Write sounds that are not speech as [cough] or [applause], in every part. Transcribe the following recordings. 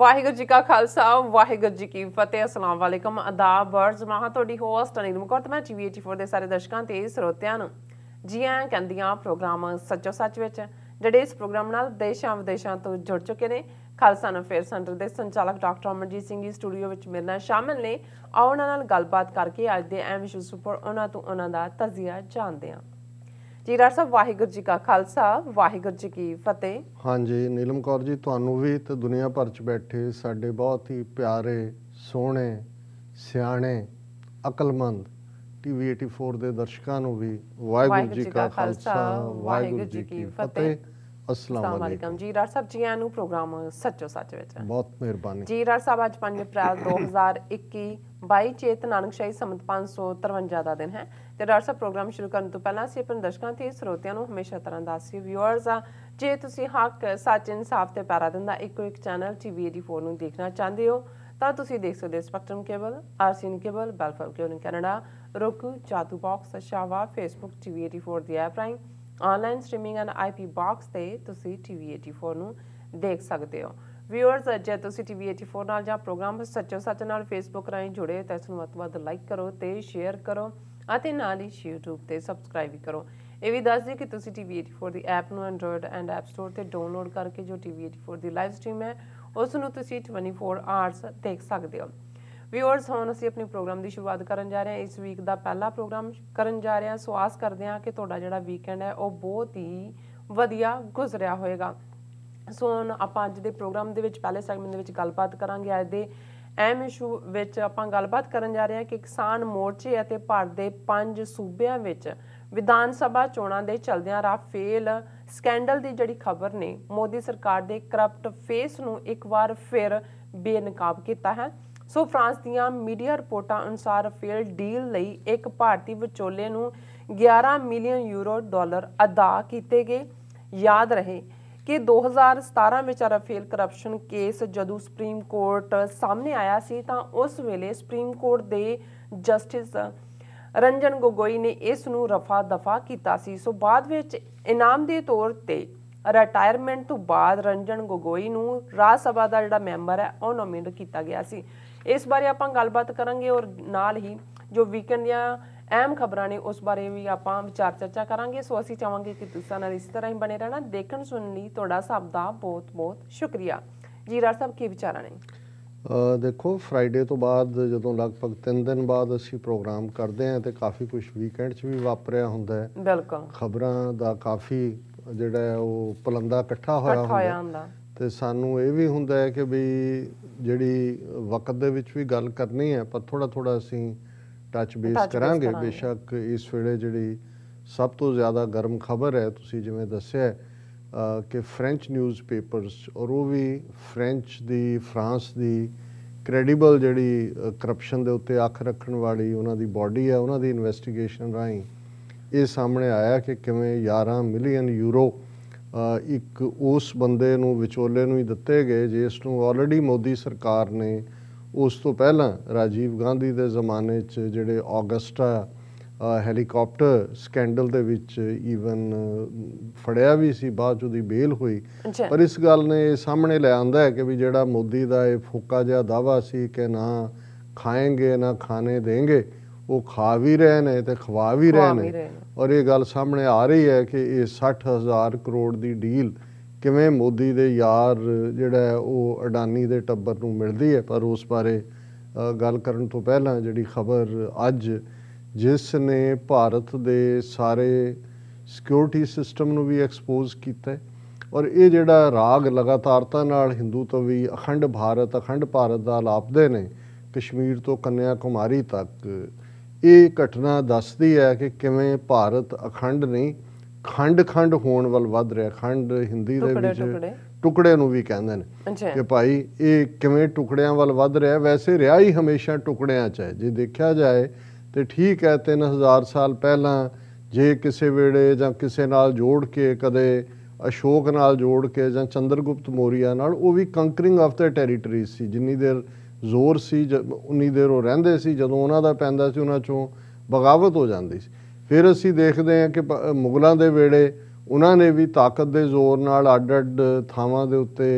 ਵਾਹਿਗੁਰੂ ਜੀ ਕਾ ਖਾਲਸਾ ਵਾਹਿਗੁਰੂ ਜੀ ਕੀ ਫਤਿਹ ਅਸਲਾਮ ਵਾਲੇਕਮ ਵਰਜ਼ ਮਾਹ ਤੁਹਾਡੀ ਹੋਸਟ ਅਨਿਲ ਮੁਕਰਤ ਮੈਂ ਟੀਵੀ 84 ਦੇ ਸਾਰੇ ਦਰਸ਼ਕਾਂ ਤੇ ਸਰੋਤਿਆਂ ਨੂੰ ਜੀ ਆਂ ਕਹਿੰਦੀਆਂ ਪ੍ਰੋਗਰਾਮ ਸੱਚੋ ਸੱਚ ਵਿੱਚ ਜਿਹੜੇ ਇਸ ਪ੍ਰੋਗਰਾਮ ਨਾਲ ਦੇਸ਼ਾਂ ਵਿਦੇਸ਼ਾਂ ਤੋਂ ਜੁੜ ਚੁੱਕੇ ਨੇ ਖਾਲਸਾ ਅਫੇਅਰ ਸੈਂਟਰ ਦੇ ਸੰਚਾਲਕ ਡਾਕਟਰ ਅਮਰਜੀਤ ਸਿੰਘ ਜੀ ਸਟੂਡੀਓ ਵਿੱਚ ਮੇਰੇ ਨਾਲ ਸ਼ਾਮਿਲ ਨੇ ਆਉਣ ਨਾਲ ਗੱਲਬਾਤ ਕਰਕੇ ਅੱਜ ਦੇ ਅਹਿਮ ਵਿਸ਼ੇ ਸੁਪਰ ਉਹਨਾਂ ਤੋਂ ਉਹਨਾਂ ਦਾ ਤਜ਼ੀਆ ਜਾਣਦੇ ਆਂ ਜੀ ਡਾਕਟਰ ਸਾਹਿਬ ਵਾਹਿਗੁਰੂ ਜੀ ਕਾ ਖਾਲਸਾ ਵਾਹਿਗੁਰੂ ਜੀ ਕੀ ਫਤਿਹ ਹਾਂਜੀ ਨੀਲਮ ਕੌਰ ਜੀ ਤੁਹਾਨੂੰ ਵੀ ਤੇ ਦੁਨੀਆ ਭਰ 'ਚ ਬੈਠੇ ਸਾਡੇ ਬਹੁਤ ਹੀ ਪਿਆਰੇ ਸੋਹਣੇ ਸਿਆਣੇ ਅਕਲਮੰਦ ਟੀਵੀ 84 ਦੇ ਦਰਸ਼ਕਾਂ ਨੂੰ ਵੀ ਵਾਹਿਗੁਰੂ ਜੀ ਕਾ ਖਾਲਸਾ ਵਾਹਿਗੁਰੂ ਜੀ ਕੀ ਫਤਿਹ ਅਸਲਾਮ ਅਲੈਕਮ ਜੀ ਰਾਜ ਸਾਹਿਬ ਜੀ ਆਨੂੰ ਪ੍ਰੋਗਰਾਮ ਸੱਚੋ ਸੱਚ ਵਿੱਚ ਬਹੁਤ ਮਿਹਰਬਾਨੀ ਜੀ ਰਾਜ ਸਾਹਿਬ ਅੱਜ 5 ਅਪ੍ਰੈਲ 2021 22 ਚੇਤ ਨਾਨਕ ਸ਼ਾਹੀ ਸਮਤ 553 ਦਾ ਦਿਨ ਹੈ ਤੇ ਡਾਕਟਰ ਸਾਹਿਬ ਪ੍ਰੋਗਰਾਮ ਸ਼ੁਰੂ ਕਰਨ ਤੋਂ ਪਹਿਲਾਂ ਅਸੀਂ ਆਪਣੇ ਦਰਸ਼ਕਾਂ ਤੇ ਸਰੋਤਿਆਂ ਨੂੰ ਹਮੇਸ਼ਾ ਤਰ੍ਹਾਂ ਦੱਸੀ ਵਿਊਅਰਸ ਆ ਜੇ ਤੁਸੀਂ ਹੱਕ ਸੱਚ ਇਨਸਾਫ ਤੇ ਪੈਰਾ ਦਿੰਦਾ ਇੱਕੋ ਇੱਕ ਚੈਨਲ ਟੀਵੀ 84 ਨੂੰ ਦੇਖਣਾ ਚਾਹੁੰਦੇ ਹੋ ਤਾਂ ਤੁਸੀਂ ਦੇਖ ਸਕਦੇ ਸਪੈਕਟਰਮ ਕੇਬਲ ਆਰਸੀਨ ਕੇਬਲ ਬੈਲਫਰ ਕੇਬਲ ਕੈਨੇਡਾ ਰੋਕੂ ਚਾਤੂ ਬਾਕਸ ਸ਼ਾਵਾ ਫੇਸਬੁੱਕ ਟੀਵੀ 84 ਦੀ ਐਪ ਰਾਹੀਂ online streaming and IP box ਤੇ ਤੁਸੀਂ ਟੀਵੀ 84 ਨੂੰ ਦੇਖ ਸਕਦੇ ਹੋ ਵਿਊਅਰਸ ਜੇ ਤੁਸੀਂ ਟੀਵੀ 84 ਨਾਲ ਜਾਂ ਪ੍ਰੋਗਰਾਮ ਸੱਚੋ ਸੱਚ ਨਾਲ ਫੇਸਬੁੱਕ ਰਾਹੀਂ ਜੁੜੇ ਤਾਂ ਇਸ ਨੂੰ ਵੱਧ ਵੱਧ ਲਾਈਕ ਕਰੋ ਤੇ ਸ਼ੇਅਰ ਕਰੋ ਅਤੇ ਨਾਲ ਹੀ YouTube ਤੇ ਸਬਸਕ੍ਰਾਈਬ ਵੀ ਕਰੋ ਇਹ ਵੀ ਦੱਸ ਦਿਓ ਕਿ ਤੁਸੀਂ TV84 ਦੀ ਐਪ ਨੂੰ Android ਐਂਡ App Store ਤੇ ਡਾਊਨਲੋਡ ਕਰਕੇ ਜੋ TV84 ਦੀ ਲਾਈਵ ਸਟ੍ਰੀਮ ਹੈ ਉਸ ਨੂੰ ਤੁਸੀਂ 24 ਆਵਰਸ ਦੇਖ ਸਕਦੇ ਹੋ ਵਿਊਅਰਸ ਹੁਣ ਅਸੀਂ ਆਪਣੇ ਪ੍ਰੋਗਰਾਮ ਦੀ ਸ਼ੁਰੂਆਤ ਕਰਨ ਜਾ ਰਹੇ ਹਾਂ ਇਸ ਵੀਕ ਦਾ ਪਹਿਲਾ ਪ੍ਰੋਗਰਾਮ ਕਰਨ ਜਾ ਰਹੇ ਹਾਂ ਸੋ ਆਸ ਕਰਦੇ ਹਾਂ ਕਿ ਤੁਹਾਡਾ ਜਿਹੜਾ ਵੀਕਐਂਡ ਹੈ ਉਹ ਬਹੁਤ ਹੀ ਵਧੀਆ ਗੁਜ਼ਰਿਆ ਹੋਵੇਗਾ ਸੋ ਹੁਣ ਆਪਾਂ ਅੱਜ ਦੇ ਪ੍ਰੋਗਰਾਮ ਦੇ ਵਿੱਚ ਪਹਿਲੇ ਸੈਗਮੈਂਟ ਦੇ ਵਿੱਚ ਗੱਲਬਾਤ ਕਰਾਂਗੇ ਅੱਜ ਦੇ ਐਮ ਇਸ਼ੂ ਵਿੱਚ ਆਪਾਂ ਗੱਲਬਾਤ ਕਰਨ ਜਾ ਰਹੇ ਹਾਂ ਕਿ ਕਿਸਾਨ ਮੋਰਚੇ ਅਤੇ ਭਾਰਤ ਦੇ ਪੰਜ ਸੂਬਿਆਂ ਵਿੱਚ ਵਿਧਾਨ ਸਭਾ ਚੋਣਾਂ ਦੇ ਚਲਦਿਆਂ ਰਾਫੇਲ ਸਕੈਂਡਲ ਦੀ ਜਿਹੜੀ ਖਬਰ ਨੇ ਮੋਦੀ ਸਰਕਾਰ ਦੇ ਕਰਪਟ ਫੇਸ ਨੂੰ ਇੱਕ ਵਾਰ ਫਿਰ ਬੇਨਕਾਬ ਕੀਤਾ ਹੈ ਸੋ ਫਰਾਂਸ ਦੀਆਂ ਮੀਡੀਆ ਰਿਪੋਰਟਾਂ ਅਨੁਸਾਰ ਫੇਲ ਡੀਲ ਲਈ ਇੱਕ ਭਾਰਤੀ ਵਿਚੋਲੇ ਨੂੰ 11 ਮਿਲੀਅਨ ਯੂਰੋ ਡਾਲਰ ਅਦਾ ਕੀਤੇ ਗਏ ਯਾਦ ਰਹੇ ਕਿ 2017 ਵਿੱਚ ਰਫੇਲ ਕਰਪਸ਼ਨ ਕੇਸ ਜਦੋਂ ਸੁਪਰੀਮ ਕੋਰਟ ਸਾਹਮਣੇ ਆਇਆ ਸੀ ਤਾਂ ਉਸ ਵੇਲੇ ਸੁਪਰੀਮ ਕੋਰਟ ਦੇ ਜਸਟਿਸ ਰੰਜਨ ਗੋਗੋਈ ਨੇ ਇਸ ਨੂੰ ਰਫਾ ਦਫਾ ਕੀਤਾ ਸੀ ਸੋ ਬਾਅਦ ਵਿੱਚ ਇਨਾਮ ਦੇ ਤੌਰ ਤੇ ਰਿਟਾਇਰਮੈਂਟ ਤੋਂ ਬਾਅਦ ਰੰਜਨ ਗੋਗੋਈ ਨੂੰ ਰਾਜ ਸਭਾ ਦਾ ਜਿਹੜਾ ਮੈਂਬਰ ਹੈ ਉਹ ਨੋਮੀਨੇਟ ਕੀਤਾ ਗਿਆ ਸੀ ਇਸ ਬਾਰੇ ਆਪਾਂ ਗੱਲਬਾਤ ਕਰਾਂਗੇ ਔਰ ਨਾਲ ਹੀ ਜੋ ਵੀਕਐਂਡ ਦੀਆਂ ਅਹਿਮ ਖਬਰਾਂ ਨੇ ਉਸ ਬਾਰੇ ਵੀ ਆਪਾਂ ਵਿਚਾਰ ਚਰਚਾ ਕਰਾਂਗੇ ਸੋ ਅਸੀਂ ਚਾਹਾਂਗੇ ਕਿ ਤੁਸੀਂ ਨਾਲ ਇਸੇ ਤਰ੍ਹਾਂ ਹੀ ਬਣੇ ਰਹਿਣਾ ਦੇਖਣ ਸੁਣਨ ਲਈ ਤੁਹਾਡਾ ਸਭ ਦਾ ਬਹੁਤ-ਬਹੁਤ ਸ਼ੁਕਰੀਆ ਜੀ ਰਾਜ ਸਾਹਿਬ ਕੀ ਵਿਚਾਰਾਂ ਨੇ ਦੇਖੋ ਫਰਾਈਡੇ ਤੋਂ ਬਾਅਦ ਜਦੋਂ ਲਗਭਗ 3 ਦਿਨ ਬਾਅਦ ਅਸੀਂ ਪ੍ਰੋਗਰਾਮ ਕਰਦੇ ਹਾਂ ਤੇ ਕਾਫੀ ਕੁਝ ਵੀਕਐਂਡ 'ਚ ਵੀ ਵਾਪਰਿਆ ਹੁੰਦਾ ਹੈ ਬਿਲਕੁਲ ਖਬਰਾਂ ਦਾ ਕਾਫੀ ਜਿਹੜਾ ਉਹ ਪਲੰਦਾ ਇਕੱਠਾ ਹੋਇਆ ਹੁੰਦਾ ਤੇ ਸਾਨੂੰ ਇਹ ਵੀ ਹੁੰਦਾ ਹੈ ਕਿ ਵੀ ਜਿਹੜੀ ਵਕਤ ਦੇ ਵਿੱਚ ਵੀ ਗੱਲ ਕਰਨੀ ਹੈ ਪਰ ਥੋੜਾ ਥੋੜਾ ਅਸੀਂ ਟੱਚ ਬੇਸ ਕਰਾਂਗੇ ਬੇਸ਼ੱਕ ਇਸ ਵੇਲੇ ਜਿਹੜੀ ਸਭ ਤੋਂ ਜ਼ਿਆਦਾ ਗਰਮ ਖਬਰ ਹੈ ਤੁਸੀਂ ਜਿਵੇਂ ਦੱਸਿਆ ਕਿ ਫ੍ਰੈਂਚ ਨਿਊਜ਼ ਪੇਪਰਸ ਔਰ ਉਹ ਵੀ ਫ੍ਰੈਂਚ ਦੀ ਫਰਾਂਸ ਦੀ ਕ੍ਰੈਡੀਬਲ ਜਿਹੜੀ ਕਰਪਸ਼ਨ ਦੇ ਉੱਤੇ ਅੱਖ ਰੱਖਣ ਵਾਲੀ ਉਹਨਾਂ ਦੀ ਬਾਡੀ ਹੈ ਉਹਨਾਂ ਦੀ ਇਨਵੈਸਟੀਗੇਸ਼ਨ ਰਾਹੀਂ ਇਹ ਸਾਹਮਣੇ ਆਇਆ ਕਿ ਕਿਵੇਂ 11 ਮਿਲੀਅਨ ਯੂਰੋ ਇੱਕ ਉਸ ਬੰਦੇ ਨੂੰ ਵਿਚੋਲੇ ਨੂੰ ਹੀ ਦਿੱਤੇ ਗਏ ਜਿਸ ਨੂੰ ਆਲਰੇਡੀ ਮੋਦੀ ਸਰਕਾਰ ਨੇ ਉਸ ਤੋਂ ਪਹਿਲਾਂ ਰਾਜੀਵ ਗਾਂਧੀ ਦੇ ਜ਼ਮਾਨੇ 'ਚ ਜਿਹੜੇ ਆਗਸਟਾ ਹੈਲੀਕਾਪਟਰ ਸਕੈਂਡਲ ਦੇ ਵਿੱਚ ਈਵਨ ਫੜਿਆ ਵੀ ਸੀ ਬਾਅਦ ਚ ਉਹਦੀ ਬੇਲ ਹੋਈ ਪਰ ਇਸ ਗੱਲ ਨੇ ਸਾਹਮਣੇ ਲਿਆਂਦਾ ਹੈ ਕਿ ਵੀ ਜਿਹੜਾ ਮੋਦੀ ਦਾ ਇਹ ਫੋਕਾ ਜਿਹਾ ਦਾਵਾ ਸੀ ਕਿ ਨਾ ਖਾਏਗੇ ਨਾ ਖਾਣੇ ਦੇਣਗੇ ਉਹ ਖਾ ਵੀ ਰਹੇ ਨੇ ਤੇ ਖਵਾ ਵੀ ਰਹੇ ਨੇ ਔਰ ਇਹ ਗੱਲ ਸਾਹਮਣੇ ਆ ਰਹੀ ਹੈ ਕਿ ਇਹ 60000 ਕਰੋੜ ਦੀ ਡੀਲ ਕਿਵੇਂ ਮੋਦੀ ਦੇ ਯਾਰ ਜਿਹੜਾ ਉਹ ਅਡਾਨੀ ਦੇ ਟੱਬਰ ਨੂੰ ਮਿਲਦੀ ਹੈ ਪਰ ਉਸ ਬਾਰੇ ਗੱਲ ਕਰਨ ਤੋਂ ਪਹਿਲਾਂ ਜਿਹੜੀ ਖਬਰ ਅੱਜ ਜਿਸ ਨੇ ਭਾਰਤ ਦੇ ਸਾਰੇ ਸਿਕਿਉਰਿਟੀ ਸਿਸਟਮ ਨੂੰ ਵੀ ਐਕਸਪੋਜ਼ ਕੀਤਾ ਔਰ ਇਹ ਜਿਹੜਾ ਰਾਗ ਲਗਾਤਾਰਤਾ ਨਾਲ ਹਿੰਦੂ ਤੋਂ ਵੀ ਅਖੰਡ ਭਾਰਤ ਅਖੰਡ ਭਾਰਤ ਦਾ ਲਾਪਦੇ ਨੇ ਕਸ਼ਮੀਰ ਤੋਂ ਕੰਨਿਆ ਕੁਮਾਰੀ ਤੱਕ ਇਹ ਘਟਨਾ ਦੱਸਦੀ ਹੈ ਕਿ ਕਿਵੇਂ ਭਾਰਤ ਅਖੰਡ ਨਹੀਂ ਖੰਡ-ਖੰਡ ਹੋਣ ਵੱਲ ਵੱਧ ਰਿਹਾ ਖੰਡ ਹਿੰਦੀ ਦੇ ਵਿੱਚ ਟੁਕੜੇ ਨੂੰ ਵੀ ਕਹਿੰਦੇ ਨੇ ਕਿ ਭਾਈ ਇਹ ਕਿਵੇਂ ਟੁਕੜਿਆਂ ਵੱਲ ਵੱਧ ਰਿਹਾ ਵੈਸੇ ਰਿਹਾ ਹੀ ਹਮੇਸ਼ਾ ਟੁਕੜਿਆਂ 'ਚ ਹੈ ਜੇ ਦੇਖਿਆ ਜਾਏ ਤੇ ਠੀਕ ਹੈ 3000 ਸਾਲ ਪਹਿਲਾਂ ਜੇ ਕਿਸੇ ਵੇੜੇ ਜਾਂ ਕਿਸੇ ਨਾਲ ਜੋੜ ਕੇ ਕਦੇ ਅਸ਼ੋਕ ਨਾਲ ਜੋੜ ਕੇ ਜਾਂ ਚੰਦਰਗੁਪਤ ਮੋਰੀਆ ਨਾਲ ਉਹ ਵੀ ਕੰਕਰਿੰਗ ਆਫ ਦਾ ਟੈਰੀਟਰੀਜ਼ ਸੀ ਜਿੰਨੀ ਦੇਰ ਜ਼ੋਰ ਸੀ ਉਨੀ ਦੇਰ ਉਹ ਰਹਿੰਦੇ ਸੀ ਜਦੋਂ ਉਹਨਾਂ ਦਾ ਪੈਂਦਾ ਸੀ ਉਹਨਾਂ ਚੋਂ ਬਗਾਵਤ ਹੋ ਜਾਂਦੀ ਸੀ ਫਿਰ ਅਸੀਂ ਦੇਖਦੇ ਹਾਂ ਕਿ ਮੁਗਲਾਂ ਦੇ ਵੇਲੇ ਉਹਨਾਂ ਨੇ ਵੀ ਤਾਕਤ ਦੇ ਜ਼ੋਰ ਨਾਲ ਅੱਡ-ਅੱਡ ਥਾਵਾਂ ਦੇ ਉੱਤੇ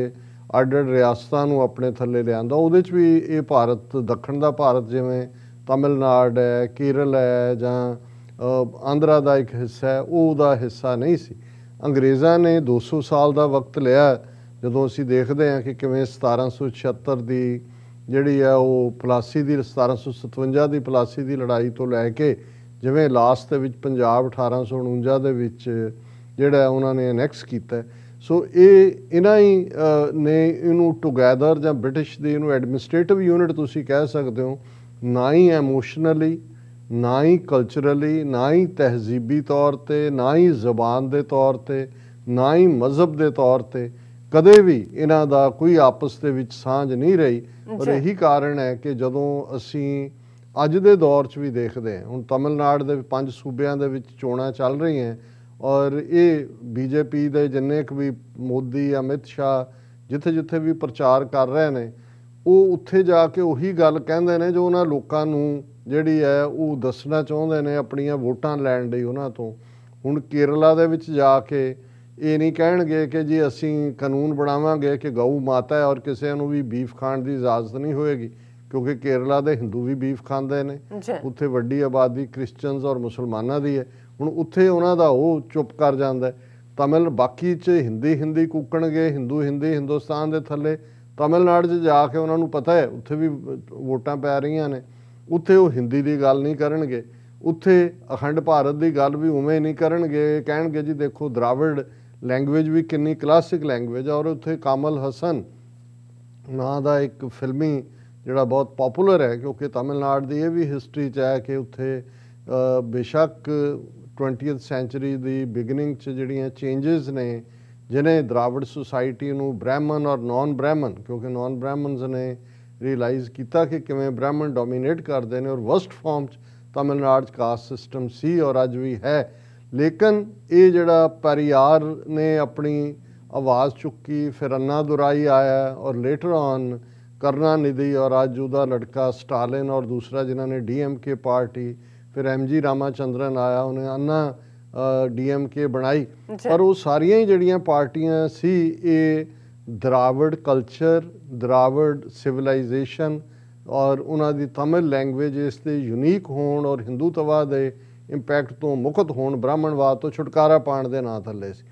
ਅੱਡ-ਅੱਡ ਰਿਆਸਤਾਂ ਨੂੰ ਆਪਣੇ ਥੱਲੇ ਲਿਆਂਦਾ ਉਹਦੇ 'ਚ ਵੀ ਇਹ ਭਾਰਤ ਦੱਖਣ ਦਾ ਭਾਰਤ ਜਿਵੇਂ ਤਾਮਿਲਨਾਡ ਹੈ ਕੇਰਲ ਹੈ ਜਾਂ ਆਂਧਰਾ ਦਾ ਇੱਕ ਹਿੱਸਾ ਹੈ ਉਹ ਉਹਦਾ ਹਿੱਸਾ ਨਹੀਂ ਸੀ ਅੰਗਰੇਜ਼ਾਂ ਨੇ 200 ਸਾਲ ਦਾ ਵਕਤ ਲਿਆ ਜਦੋਂ ਅਸੀਂ ਦੇਖਦੇ ਹਾਂ ਕਿ ਕਿਵੇਂ 1776 ਦੀ ਜਿਹੜੀ ਆ ਉਹ ਪਲਾਸੀ ਦੀ 1757 ਦੀ ਪਲਾਸੀ ਦੀ ਲੜਾਈ ਤੋਂ ਲੈ ਕੇ ਜਿਵੇਂ ਲਾਸਟ ਦੇ ਵਿੱਚ ਪੰਜਾਬ 1849 ਦੇ ਵਿੱਚ ਜਿਹੜਾ ਉਹਨਾਂ ਨੇ ਐਨੈਕਸ ਕੀਤਾ ਸੋ ਇਹ ਇਹਨਾਂ ਹੀ ਨੇ ਇਹਨੂੰ ਟੁਗੇਦਰ ਜਾਂ ਬ੍ਰਿਟਿਸ਼ ਦੀ ਇਹਨੂੰ ਐਡਮਿਨਿਸਟ੍ਰੇਟਿਵ ਯੂਨਿਟ ਤੁਸੀਂ ਕਹਿ ਸਕਦੇ ਹੋ ਨਾ ਹੀ ਇਮੋਸ਼ਨਲੀ ਨਾ ਹੀ ਕਲਚਰਲੀ ਨਾ ਹੀ ਤਹਿਜ਼ੀਬੀ ਤੌਰ ਤੇ ਨਾ ਹੀ ਜ਼ਬਾਨ ਦੇ ਤੌਰ ਤੇ ਨਾ ਹੀ ਮਜ਼ਹਬ ਦੇ ਤੌਰ ਤੇ ਕਦੇ ਵੀ ਇਹਨਾਂ ਦਾ ਕੋਈ ਆਪਸ ਦੇ ਵਿੱਚ ਸਾਂਝ ਨਹੀਂ ਰਹੀ ਔਰ ਇਹੀ ਕਾਰਨ ਹੈ ਕਿ ਜਦੋਂ ਅਸੀਂ ਅੱਜ ਦੇ ਦੌਰ 'ਚ ਵੀ ਦੇਖਦੇ ਹਾਂ ਹੁਣ ਤਮਿਲਨਾਡੂ ਦੇ ਪੰਜ ਸੂਬਿਆਂ ਦੇ ਵਿੱਚ ਚੋਣਾਂ ਚੱਲ ਰਹੀਆਂ ਔਰ ਇਹ ਬੀਜੇਪੀ ਦੇ ਜਿੰਨੇ ਕੁ ਵੀ ਮੋਦੀ ਅਮਿਤ ਸ਼ਾ ਜਿੱਥੇ-ਜਿੱਥੇ ਵੀ ਪ੍ਰਚਾਰ ਕਰ ਰਹੇ ਨੇ ਉਹ ਉੱਥੇ ਜਾ ਕੇ ਉਹੀ ਗੱਲ ਕਹਿੰਦੇ ਨੇ ਜੋ ਉਹਨਾਂ ਲੋਕਾਂ ਨੂੰ ਜਿਹੜੀ ਹੈ ਉਹ ਦੱਸਣਾ ਚਾਹੁੰਦੇ ਨੇ ਆਪਣੀਆਂ ਵੋਟਾਂ ਲੈਣ ਲਈ ਉਹਨਾਂ ਤੋਂ ਹੁਣ ਕੇਰਲਾ ਦੇ ਵਿੱਚ ਜਾ ਕੇ ਇਹ ਨਹੀਂ ਕਹਿਣਗੇ ਕਿ ਜੀ ਅਸੀਂ ਕਾਨੂੰਨ ਬਣਾਵਾਂਗੇ ਕਿ ਗਊ ਮਾਤਾ ਹੈ ਔਰ ਕਿਸੇ ਨੂੰ ਵੀ ਬੀਫ ਖਾਣ ਦੀ ਇਜਾਜ਼ਤ ਨਹੀਂ ਹੋਏਗੀ ਕਿਉਂਕਿ ਕੇਰਲਾ ਦੇ ਹਿੰਦੂ ਵੀ ਬੀਫ ਖਾਂਦੇ ਨੇ ਉੱਥੇ ਵੱਡੀ ਆਬਾਦੀ ਕ੍ਰਿਸਚੀਅਨਸ ਔਰ ਮੁਸਲਮਾਨਾਂ ਦੀ ਹੈ ਹੁਣ ਉੱਥੇ ਉਹਨਾਂ ਦਾ ਉਹ ਚੁੱਪ ਕਰ ਜਾਂਦਾ ਤਮਿਲ ਬਾਕੀ ਚ ਹਿੰਦੀ ਹਿੰਦੀ ਕੂਕਣਗੇ ਹਿੰਦੂ ਹਿੰਦੀ ਹਿੰਦੁਸਤਾਨ ਦੇ ਥੱਲੇ ਤਮਿਲਨਾਡੂ 'ਚ ਜਾ ਕੇ ਉਹਨਾਂ ਨੂੰ ਪਤਾ ਹੈ ਉੱਥੇ ਵੀ ਵੋਟਾਂ ਪੈ ਰਹੀਆਂ ਨੇ ਉੱਥੇ ਉਹ ਹਿੰਦੀ ਦੀ ਗੱਲ ਨਹੀਂ ਕਰਨਗੇ ਉੱਥੇ ਅਖੰਡ ਭਾਰਤ ਦੀ ਗੱਲ ਵੀ ਉਵੇਂ ਨਹੀਂ ਕਰਨਗੇ ਕਹਿਣਗੇ ਜੀ ਦੇਖੋ ਦਰਾਵੜ ਲੈਂਗੁਏਜ ਵੀ ਕਿੰਨੀ ਕਲਾਸਿਕ ਲੈਂਗੁਏਜ ਔਰ ਉੱਥੇ ਕਾਮਲ ਹਸਨ ਨਾਂ ਦਾ ਇੱਕ ਫਿਲਮੀ ਜਿਹੜਾ ਬਹੁਤ ਪਪੂਲਰ ਹੈ ਕਿਉਂਕਿ ਤਾਮਿਲਨਾਡ ਦੀ ਇਹ ਵੀ ਹਿਸਟਰੀ ਚ ਹੈ ਕਿ ਉੱਥੇ ਬੇਸ਼ੱਕ 20th ਸੈਂਚਰੀ ਦੀ ਬਿਗਨਿੰਗ ਚ ਜਿਹੜੀਆਂ ਚੇਂਜਸ ਨੇ ਜਿਨੇ ਦਰਾਵੜ ਸੁਸਾਇਟੀ ਨੂੰ ਬ੍ਰਾਹਮਣ ਔਰ ਨਾਨ ਬ੍ਰਾਹਮਣ ਕਿਉਂਕਿ ਨਾਨ ਬ੍ਰਾਹਮਣਸ ਨੇ ਰੀਅਲਾਈਜ਼ ਕੀਤਾ ਕਿ ਕਿਵੇਂ ਬ੍ਰਾਹਮਣ ਡੋਮੀਨੇਟ ਕਰਦੇ ਨੇ ਔਰ ਵਰਸਟ ਫਾਰਮ ਚ ਤਮਿਲਨਾਡੂ ਚ ਕਾਸਟ ਸਿਸਟਮ ਸੀ ਔਰ ਅੱਜ ਵੀ ਹੈ ਲੇਕਿਨ ਇਹ ਜਿਹੜਾ ਪਰਿਆਰ ਨੇ ਆਪਣੀ ਆਵਾਜ਼ ਚੁੱਕੀ ਫਿਰ ਅੰਨਾ ਦੁਰਾਈ ਆਇਆ ਔਰ ਲੇਟਰ ਔਨ ਕਰਨਾ ਨਿਧੀ ਔਰ ਰਾਜੂ ਦਾ ਲੜਕਾ ਸਟਾਲਿਨ ਔਰ ਦੂਸਰਾ ਜਿਨ੍ਹਾਂ ਨੇ ਡੀਐਮਕੇ ਪਾਰਟੀ ਫਿਰ ਐਮਜੀ ਰਾਮਾਚੰਦਰਨ ਆਇਆ ਉਹਨੇ ਅੰਨਾ ਡੀਐਮਕੇ ਬਣਾਈ ਪਰ ਉਹ ਸਾਰੀਆਂ ਹੀ ਜਿਹੜੀਆਂ ਪਾਰਟੀਆਂ ਸੀ ਇਹ ਦਰਾਵੜ ਕਲਚਰ ਦਰਾਵੜ ਸਿਵਲਾਈਜੇਸ਼ਨ ਔਰ ਉਹਨਾਂ ਦੀ ਤਮਿਲ ਲੈਂਗੁਏਜ ਇਸ ਤੇ ਯੂਨੀਕ ਹੋਣ ਔਰ ਹਿੰਦੂਤਵਾ ਦੇ ਇੰਪੈਕਟ ਤੋਂ ਮੁਕਤ ਹੋਣ ਬ੍ਰਾਹਮਣਵਾਦ ਤੋਂ ਛੁਟਕਾਰਾ ਪਾਣ ਦੇ ਨਾਂ ਥੱਲੇ ਸੀ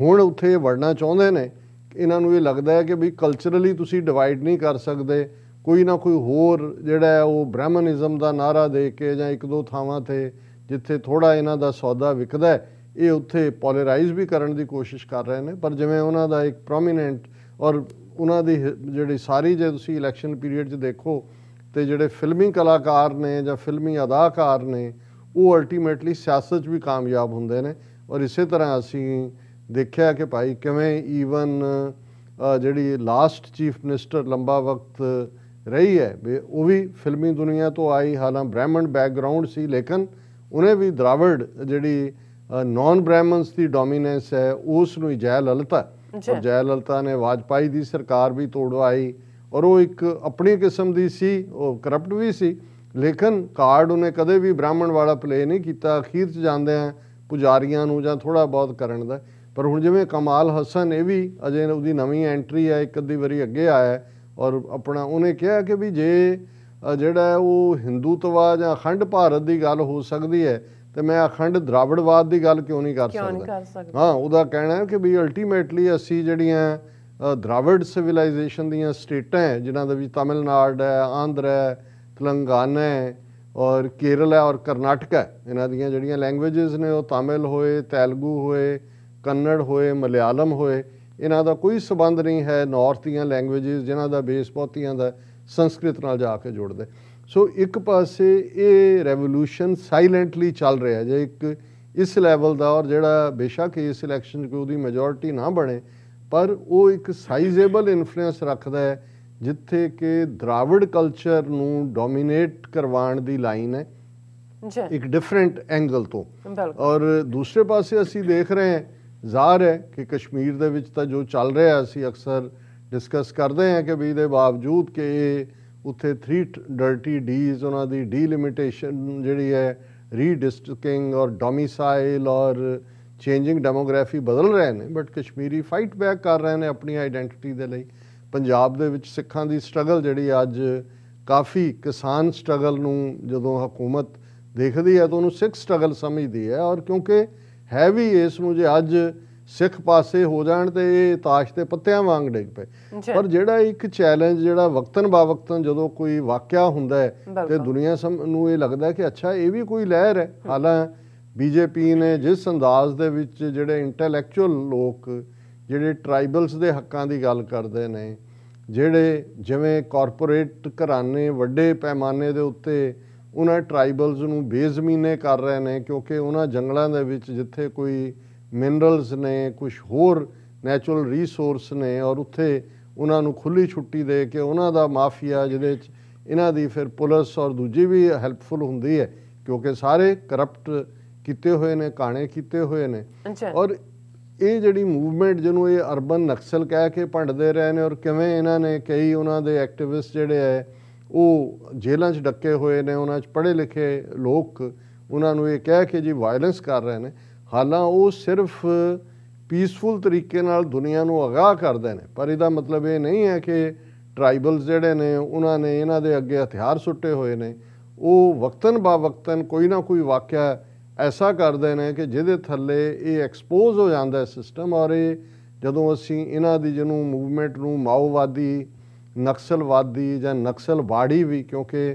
ਹੁਣ ਉੱਥੇ ਵੜਨਾ ਚਾਹੁੰਦੇ ਨੇ ਇਹਨਾਂ ਨੂੰ ਇਹ ਲੱਗਦਾ ਹੈ ਕਿ ਵੀ ਕਲਚਰਲੀ ਤੁਸੀਂ ਡਿਵਾਈਡ ਨਹੀਂ ਕਰ ਸਕਦੇ ਕੋਈ ਨਾ ਕੋਈ ਹੋਰ ਜਿਹੜਾ ਹੈ ਉਹ ਬ੍ਰਾਹਮਣਿਜ਼ਮ ਦਾ ਨਾਰਾ ਦੇ ਕੇ ਜਾਂ ਇੱਕ ਦੋ ਥਾਵਾਂ ਤੇ ਜਿੱਥੇ ਥੋੜਾ ਇਹਨਾਂ ਦਾ ਸੌਦਾ ਵਿਕਦਾ ਇਹ ਉੱਥੇ ਪੋਲਰਾਈਜ਼ ਵੀ ਕਰਨ ਦੀ ਕੋਸ਼ਿਸ਼ ਕਰ ਰਹੇ ਨੇ ਪਰ ਜਿਵੇਂ ਉਹਨਾਂ ਦਾ ਇੱਕ ਪ੍ਰੋਮੀਨੈਂਟ ਔਰ ਉਹਨਾਂ ਦੀ ਜਿਹੜੀ ਸਾਰੀ ਜੇ ਤੁਸੀਂ ਇਲੈਕਸ਼ਨ ਪੀਰੀਅਡ 'ਚ ਦੇਖੋ ਤੇ ਜਿਹੜੇ ਫਿਲਮੀ ਕਲਾਕਾਰ ਨੇ ਜਾਂ ਫਿਲਮੀ ਅਦਾਕਾਰ ਨੇ ਉਹ ਅਲਟੀਮੇਟਲੀ ਸਿਆਸਤ 'ਚ ਵੀ ਕਾਮਯਾਬ ਹੁੰਦੇ ਨੇ ਔਰ ਇਸੇ ਤਰ੍ਹਾਂ ਅਸੀਂ ਦੇਖਿਆ ਕਿ ਭਾਈ ਕਿਵੇਂ ਈਵਨ ਜਿਹੜੀ ਲਾਸਟ ਚੀਫ ਮਿਨਿਸਟਰ ਲੰਬਾ ਵਕਤ ਰਹੀ ਹੈ ਉਹ ਵੀ ਫਿਲਮੀ ਦੁਨੀਆ ਤੋਂ ਆਈ ਹਾਲਾਂ ਬ੍ਰਾਹਮਣ ਬੈਕਗ੍ਰਾਉਂਡ ਸੀ ਲੇਕਿਨ ਉਹਨੇ ਵੀ ਦਰਾਵੜ ਜਿਹੜੀ ਨਾਨ ਬ੍ਰਾਹਮਣਸ ਦੀ ਡੋਮੀਨੈਂਸ ਹੈ ਉਸ ਨੂੰ ਜੈ ਲਲਤਾ ਔਰ ਜੈ ਲਲਤਾ ਨੇ ਵਾਜਪਾਈ ਦੀ ਸਰਕਾਰ ਵੀ ਤੋੜਵਾਈ ਔਰ ਉਹ ਇੱਕ ਆਪਣੀ ਕਿਸਮ ਦੀ ਸੀ ਉਹ ਕਰਪਟ ਵੀ ਸੀ ਲੇਕਿਨ ਕਾਰਡ ਉਹਨੇ ਕਦੇ ਵੀ ਬ੍ਰਾਹਮਣ ਵਾਲਾ ਪਲੇ ਨਹੀਂ ਕੀਤਾ ਅਖੀਰ ਚ ਜਾਂਦੇ ਆ ਪੁਜਾਰੀਆਂ ਨੂੰ ਜਾਂ ਥੋੜਾ ਬਹੁਤ ਕਰਨ ਦਾ ਪਰ ਹੁਣ ਜਿਵੇਂ ਕਮਾਲ ਹਸਨ ਇਹ ਵੀ ਅਜੇ ਉਹਦੀ ਨਵੀਂ ਐਂਟਰੀ ਆ ਇੱਕ ਅੱਧੀ ਵਾਰੀ ਅੱਗੇ ਆਇਆ ਔਰ ਆਪਣਾ ਉਹਨੇ ਕਿਹਾ ਕਿ ਵੀ ਜੇ ਜਿਹੜਾ ਉਹ ਹਿੰਦੂਤਵਾ ਜਾਂ ਅਖੰਡ ਭਾਰਤ ਦੀ ਗੱਲ ਹੋ ਸਕਦੀ ਹੈ ਤੇ ਮੈਂ ਅਖੰਡ ਦਰਾਵੜਵਾਦ ਦੀ ਗੱਲ ਕਿਉਂ ਨਹੀਂ ਕਰ ਸਕਦਾ ਹਾਂ ਉਹਦਾ ਕਹਿਣਾ ਹੈ ਕਿ ਵੀ ਅਲਟੀਮੇਟਲੀ ਅਸੀਂ ਜਿਹੜੀਆਂ ਦਰਾਵੜ ਸਿਵਲਾਈਜੇਸ਼ਨ ਦੀਆਂ ਸਟੇਟਾਂ ਹੈ ਜਿਨ੍ਹਾਂ ਦੇ ਵਿੱਚ ਤਾਮਿਲਨਾਡੂ ਹੈ ਆਂਧਰਾ ਹੈ ਤੇਲੰਗਾਨਾ ਹੈ ਔਰ ਕੇਰਲਾ ਔਰ ਕਰਨਾਟਕਾ ਇਹਨਾਂ ਦੀਆਂ ਜਿਹੜੀਆਂ ਲੈਂਗੁਏਜਸ ਨੇ ਉਹ ਤਾਮਿਲ ਹੋਏ ਤੇਲਗੂ ਹੋਏ ਕੰਨੜ ਹੋਏ ਮਲਿਆਲਮ ਹੋਏ ਇਹਨਾਂ ਦਾ ਕੋਈ ਸਬੰਧ ਨਹੀਂ ਹੈ ਨਾਰਥ ਦੀਆਂ ਲੈਂਗੁਏਜਸ ਜਿਨ੍ਹਾਂ ਦਾ ਬੇਸ ਬਹੁਤੀਆਂ ਦਾ ਸੰਸਕ੍ਰਿਤ ਨਾਲ ਜਾ ਕੇ ਜੁੜਦੇ ਸੋ ਇੱਕ ਪਾਸੇ ਇਹ ਰੈਵੋਲੂਸ਼ਨ ਸਾਇਲੈਂਟਲੀ ਚੱਲ ਰਿਹਾ ਜੇ ਇੱਕ ਇਸ ਲੈਵਲ ਦਾ ਔਰ ਜਿਹੜਾ ਬੇਸ਼ੱਕ ਇਸ ਇਲੈਕਸ਼ਨ 'ਚ ਉਹਦੀ ਮੈਜੋਰਟੀ ਨਾ ਬਣੇ ਪਰ ਉਹ ਇੱਕ ਸਾਈਜ਼ੇਬਲ ਇਨਫਲੂਐਂਸ ਰੱਖਦਾ ਹੈ ਜਿੱਥੇ ਕਿ ਦਰਾਵੜ ਕਲਚਰ ਨੂੰ ਡੋਮਿਨੇਟ ਕਰਵਾਉਣ ਦੀ ਲਾਈਨ ਹੈ ਜੀ ਇੱਕ ਡਿਫਰੈਂਟ ਐਂਗਲ ਤੋਂ ਔਰ ਦੂਸਰੇ ਪਾਸੇ ਅਸੀਂ ਦੇਖ ਰਹੇ ਹਾਂ ਜ਼ਾਹਰ ਹੈ ਕਿ ਕਸ਼ਮੀਰ ਦੇ ਵਿੱਚ ਤਾਂ ਜੋ ਚੱਲ ਰਿਹਾ ਅਸੀਂ ਅਕਸਰ ਡਿਸਕਸ ਕਰਦੇ ਹਾਂ ਕਿ ਵੀ ਦੇ ਬਾਵਜੂਦ ਕਿ ਉੱਥੇ 3 ਡਰਟੀ ਡੀਜ਼ ਉਹਨਾਂ ਦੀ ਡੀਲਿਮਿਟੇਸ਼ਨ ਜਿਹੜੀ ਹੈ ਰੀਡਿਸਟ੍ਰਿਕਟਿੰਗ ਔਰ ਡੋਮਿਸਾਈਲ ਔਰ ਚੇਂਜਿੰਗ ਡੈਮੋਗ੍ਰਾਫੀ ਬਦਲ ਰਹੇ ਨੇ ਬਟ ਕਸ਼ਮੀਰੀ ਫਾਈਟ ਬੈਕ ਕਰ ਰਹੇ ਨੇ ਆਪਣੀ ਆਈਡੈਂਟੀਟੀ ਦੇ ਲਈ ਪੰਜਾਬ ਦੇ ਵਿੱਚ ਸਿੱਖਾਂ ਦੀ ਸਟਰਗਲ ਜਿਹੜੀ ਅੱਜ ਕਾਫੀ ਕਿਸਾਨ ਸਟਰਗਲ ਨੂੰ ਜਦੋਂ ਹਕੂਮਤ ਦੇਖਦੀ ਹੈ ਤਾਂ ਉਹਨੂੰ ਸਿੱਖ ਸਟਰਗਲ ਸਮਝਦੀ ਹੈ ਔਰ ਕਿਉਂਕਿ ਹੈਵੀ ਇਸ ਨੂੰ ਜੇ ਅੱਜ ਸਿੱਖ ਪਾਸੇ ਹੋ ਜਾਣ ਤੇ ਇਹ ਤਾਸ਼ ਦੇ ਪੱਤਿਆਂ ਵਾਂਗ ਡਿੱਗ ਪਏ ਪਰ ਜਿਹੜਾ ਇੱਕ ਚੈਲੰਜ ਜਿਹੜਾ ਵਕਤਨ ਬਾਵਕਤਨ ਜਦੋਂ ਕੋਈ ਵਾਕਿਆ ਹੁੰਦਾ ਹੈ ਤੇ ਦੁਨੀਆ ਨੂੰ ਇਹ ਲੱਗਦਾ ਕਿ ਅੱਛਾ ਇਹ ਵੀ ਕੋਈ ਲਹਿਰ ਹੈ ਹਾਲਾਂ ਬੀਜੇਪੀ ਨੇ ਜਿਸ ਅੰਦਾਜ਼ ਦੇ ਵਿੱਚ ਜਿਹੜੇ ਇੰਟੈਲੈਕਚੁਅਲ ਲੋਕ ਜਿਹੜੇ ਟ੍ਰਾਈਬਲਸ ਦੇ ਹੱਕਾਂ ਦੀ ਗੱਲ ਕਰਦੇ ਨੇ ਜਿਹੜੇ ਜਿਵੇਂ ਕਾਰਪੋਰੇਟ ਘਰਾਣੇ ਵੱਡੇ ਪੈਮਾਨੇ ਦੇ ਉੱਤੇ ਉਹਨਾਂ ਟ੍ਰਾਈਬਲਸ ਨੂੰ ਬੇਜ਼ਮੀਨੇ ਕਰ ਰਹੇ ਨੇ ਕਿਉਂਕਿ ਉਹਨਾਂ ਜੰਗਲਾਂ ਦੇ ਵਿੱਚ ਜਿੱਥੇ ਕੋਈ ਮਿਨਰਲਸ ਨੇ ਕੁਝ ਹੋਰ ਨੇਚਰਲ ਰਿਸੋਰਸ ਨੇ ਔਰ ਉੱਥੇ ਉਹਨਾਂ ਨੂੰ ਖੁੱਲੀ ਛੁੱਟੀ ਦੇ ਕੇ ਉਹਨਾਂ ਦਾ ਮਾਫੀਆ ਜਿਹਦੇ ਵਿੱਚ ਇਹਨਾਂ ਦੀ ਫਿਰ ਪੁਲਿਸ ਔਰ ਦੂਜੀ ਵੀ ਹੈਲਪਫੁਲ ਹੁੰਦੀ ਹੈ ਕਿਉਂਕਿ ਸਾਰੇ ਕਰਪਟ ਕੀਤੇ ਹੋਏ ਨੇ ਕਾਣੇ ਕੀਤੇ ਹੋਏ ਨੇ ਔਰ ਇਹ ਜਿਹੜੀ ਮੂਵਮੈਂਟ ਜਿਹਨੂੰ ਇਹ ਅਰਬਨ ਨਕਸਲ ਕਹਿ ਕੇ ਭੰਡਦੇ ਰਹੇ ਨੇ ਔਰ ਕਿਵੇਂ ਇਹਨਾਂ ਨੇ ਕਈ ਉਹਨਾਂ ਦੇ ਐਕਟਿਵਿਸਟ ਜਿਹੜੇ ਹੈ ਉਹ ਜੇਲ੍ਹਾਂ 'ਚ ਡੱਕੇ ਹੋਏ ਨੇ ਉਹਨਾਂ 'ਚ ਪੜ੍ਹੇ ਲਿਖੇ ਲੋਕ ਉਹਨਾਂ ਨੂੰ ਇਹ ਕਹਿ ਕੇ ਜੀ ਵਾਇਲੈਂਸ ਕਰ ਰਹੇ ਨੇ ਹਾਲਾਂ ਉਹ ਸਿਰਫ ਪੀਸਫੁਲ ਤਰੀਕੇ ਨਾਲ ਦੁਨੀਆ ਨੂੰ ਅਗਾਹ ਕਰਦੇ ਨੇ ਪਰ ਇਹਦਾ ਮਤਲਬ ਇਹ ਨਹੀਂ ਹੈ ਕਿ ਟ੍ਰਾਈਬਲਸ ਜਿਹੜੇ ਨੇ ਉਹਨਾਂ ਨੇ ਇਹਨਾਂ ਦੇ ਅੱਗੇ ਹਥਿਆਰ ਸੁੱਟੇ ਹੋਏ ਨੇ ਉਹ ਵਕਤਨ ਬਾ ਵਕਤਨ ਕੋਈ ਨਾ ਕੋਈ ਵਾਕਿਆ ਐਸਾ ਕਰਦੇ ਨੇ ਕਿ ਜਿਹਦੇ ਥੱਲੇ ਇਹ ਐਕਸਪੋਜ਼ ਹੋ ਜਾਂਦਾ ਹੈ ਸਿਸਟਮ ਔਰ ਇਹ ਜਦੋਂ ਅਸੀਂ ਇਹਨਾਂ ਦੀ ਜਿਹਨੂੰ ਮੂਵਮੈਂਟ ਨੂੰ ਮਾਓਵਾਦੀ ਨਕਸਲਵਾਦੀ ਜਾਂ ਨਕਸਲਵਾੜੀ ਵੀ ਕਿਉਂਕਿ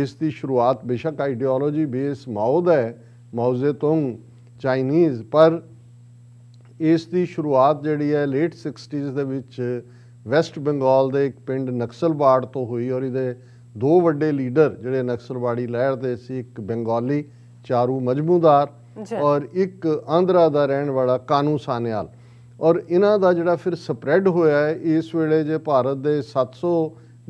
ਇਸ ਦੀ ਸ਼ੁਰੂਆਤ ਬੇਸ਼ੱਕ ਆਈਡੀਓਲੋਜੀ ਬੇਸ ਮਾਉਦ ਹੈ ਮਾਉਜ਼ੇ ਤੁੰਗ ਚਾਈਨੀਜ਼ ਪਰ ਇਸ ਦੀ ਸ਼ੁਰੂਆਤ ਜਿਹੜੀ ਹੈ ਲੇਟ 60s ਦੇ ਵਿੱਚ ਵੈਸਟ ਬੰਗਾਲ ਦੇ ਇੱਕ ਪਿੰਡ ਨਕਸਲਵਾੜ ਤੋਂ ਹੋਈ ਔਰ ਇਹਦੇ ਦੋ ਵੱਡੇ ਲੀਡਰ ਜਿਹੜੇ ਨਕਸਲਵਾੜੀ ਲਹਿਰ ਦੇ ਸੀ ਇੱਕ ਬੰਗਾਲੀ ਚਾਰੂ ਮਜਮੂਦਾਰ ਔਰ ਇੱਕ ਆਂਧਰਾ ਦਾ ਰਹਿਣ ਵਾਲਾ ਕਾਨੂ ਸਾਨਿਆਲ ਔਰ ਇਹਨਾਂ ਦਾ ਜਿਹੜਾ ਫਿਰ ਸਪਰੈਡ ਹੋਇਆ ਹੈ ਇਸ ਵੇਲੇ ਜੇ ਭਾਰਤ ਦੇ 700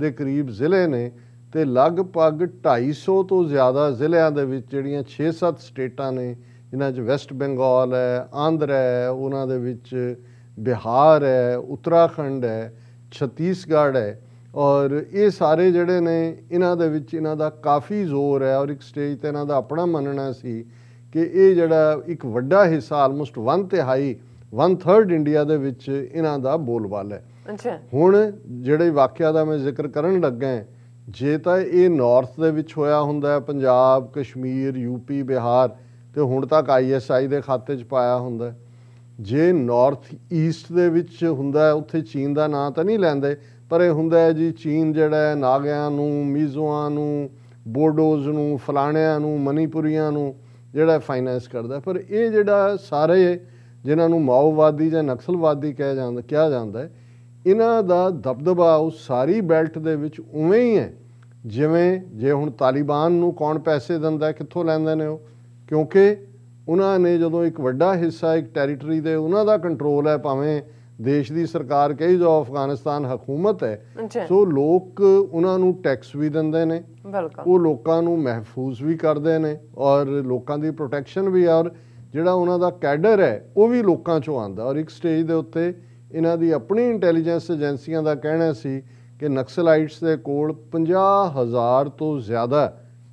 ਦੇ ਕਰੀਬ ਜ਼ਿਲ੍ਹੇ ਨੇ ਤੇ ਲਗਭਗ 250 ਤੋਂ ਜ਼ਿਆਦਾ ਜ਼ਿਲ੍ਹਿਆਂ ਦੇ ਵਿੱਚ ਜਿਹੜੀਆਂ 6-7 ਸਟੇਟਾਂ ਨੇ ਇਹਨਾਂ 'ਚ ਵੈਸਟ ਬੰਗਾਲ ਹੈ ਆਂਧਰਾ ਹੈ ਉਹਨਾਂ ਦੇ ਵਿੱਚ ਬਿਹਾਰ ਹੈ ਉੱਤਰਾਖੰਡ ਹੈ ਛਤੀਸਗੜ੍ਹ ਹੈ ਔਰ ਇਹ ਸਾਰੇ ਜਿਹੜੇ ਨੇ ਇਹਨਾਂ ਦੇ ਵਿੱਚ ਇਹਨਾਂ ਦਾ ਕਾਫੀ ਜ਼ੋਰ ਹੈ ਔਰ ਇੱਕ ਸਟੇਜ ਤੇ ਇਹਨਾਂ ਦਾ ਆਪਣਾ ਮੰਨਣਾ ਸੀ ਕਿ ਇਹ ਜਿਹੜਾ ਇੱਕ ਵੱਡਾ ਹਿੱਸਾ ਆਲਮੋਸਟ 1 ਤਿਹਾਈ 1/3 ਇੰਡੀਆ ਦੇ ਵਿੱਚ ਇਹਨਾਂ ਦਾ ਬੋਲਬਾਲ ਹੈ ਅੱਛਾ ਹੁਣ ਜਿਹੜੇ ਵਾਕਿਆ ਦਾ ਮੈਂ ਜ਼ਿਕਰ ਕਰਨ ਲੱਗਾ ਜੇ ਤਾਂ ਇਹ ਨਾਰਥ ਦੇ ਵਿੱਚ ਹੋਇਆ ਹੁੰਦਾ ਹੈ ਪੰਜਾਬ ਕਸ਼ਮੀਰ ਯੂਪੀ ਬਿਹਾਰ ਤੇ ਹੁਣ ਤੱਕ ਆਈਐਸਆਈ ਦੇ ਖਾਤੇ 'ਚ ਪਾਇਆ ਹੁੰਦਾ ਜੇ ਨਾਰਥ ਈਸਟ ਦੇ ਵਿੱਚ ਹੁੰਦਾ ਹੈ ਉੱਥੇ ਚੀਨ ਦਾ ਨਾਂ ਤਾਂ ਨਹੀਂ ਲੈਂਦੇ ਪਰ ਇਹ ਹੁੰਦਾ ਹੈ ਜੀ ਚੀਨ ਜਿਹੜਾ ਹੈ ਨਾਗਿਆਂ ਨੂੰ ਮੀਜ਼ੋਆਂ ਨੂੰ ਬੋਡੋਜ਼ ਨੂੰ ਫਲਾਣਿਆਂ ਨੂੰ ਮਨੀਪੁਰੀਆਂ ਨੂੰ ਜਿਹੜਾ ਫਾਈਨਾਂਸ ਕਰਦਾ ਪਰ ਇਹ ਜਿਹੜਾ ਸਾਰੇ ਜਿਨ੍ਹਾਂ ਨੂੰ ਮਾਓਵਾਦੀ ਜਾਂ ਨਕਸਲਵਾਦੀ ਕਿਹਾ ਜਾਂਦਾ ਕਿਹਾ ਜਾਂਦਾ ਹੈ ਇਹਨਾਂ ਦਾ ਦਬਦਬਾ ਉਸ ਸਾਰੀ ਬੈਲਟ ਦੇ ਵਿੱਚ ਉਵੇਂ ਹੀ ਹੈ ਜਿਵੇਂ ਜੇ ਹੁਣ ਤਾਲਿਬਾਨ ਨੂੰ ਕੌਣ ਪੈਸੇ ਦਿੰਦਾ ਕਿੱਥੋਂ ਲੈਂਦੇ ਨੇ ਉਹ ਕਿਉਂਕਿ ਉਹਨਾਂ ਨੇ ਜਦੋਂ ਇੱਕ ਵੱਡਾ ਹਿੱਸਾ ਇੱਕ ਟੈਰੀਟਰੀ ਦੇ ਉਹਨਾਂ ਦਾ ਕੰਟਰੋਲ ਹੈ ਭਾਵੇਂ ਦੇਸ਼ ਦੀ ਸਰਕਾਰ ਕਹੀ ਜੋ ਅਫਗਾਨਿਸਤਾਨ ਹਕੂਮਤ ਹੈ ਸੋ ਲੋਕ ਉਹਨਾਂ ਨੂੰ ਟੈਕਸ ਵੀ ਦਿੰਦੇ ਨੇ ਉਹ ਲੋਕਾਂ ਨੂੰ ਮਹਿਫੂਜ਼ ਵੀ ਕਰਦੇ ਨੇ ਔਰ ਲੋਕਾਂ ਦੀ ਪ੍ਰੋਟੈਕਸ਼ਨ ਵੀ ਔਰ ਜਿਹੜਾ ਉਹਨਾਂ ਦਾ ਕੈਡਰ ਹੈ ਉਹ ਵੀ ਲੋਕਾਂ ਚੋਂ ਆਂਦਾ ਔਰ ਇੱਕ ਸਟੇਜ ਦੇ ਉੱਤੇ ਇਹਨਾਂ ਦੀ ਆਪਣੀ ਇੰਟੈਲੀਜੈਂਸ ਏਜੰਸੀਆਂ ਦਾ ਕਹਿਣਾ ਸੀ ਕਿ ਨਕਸਲਾਈਟਸ ਦੇ ਕੋਲ 50000 ਤੋਂ ਜ਼ਿਆਦਾ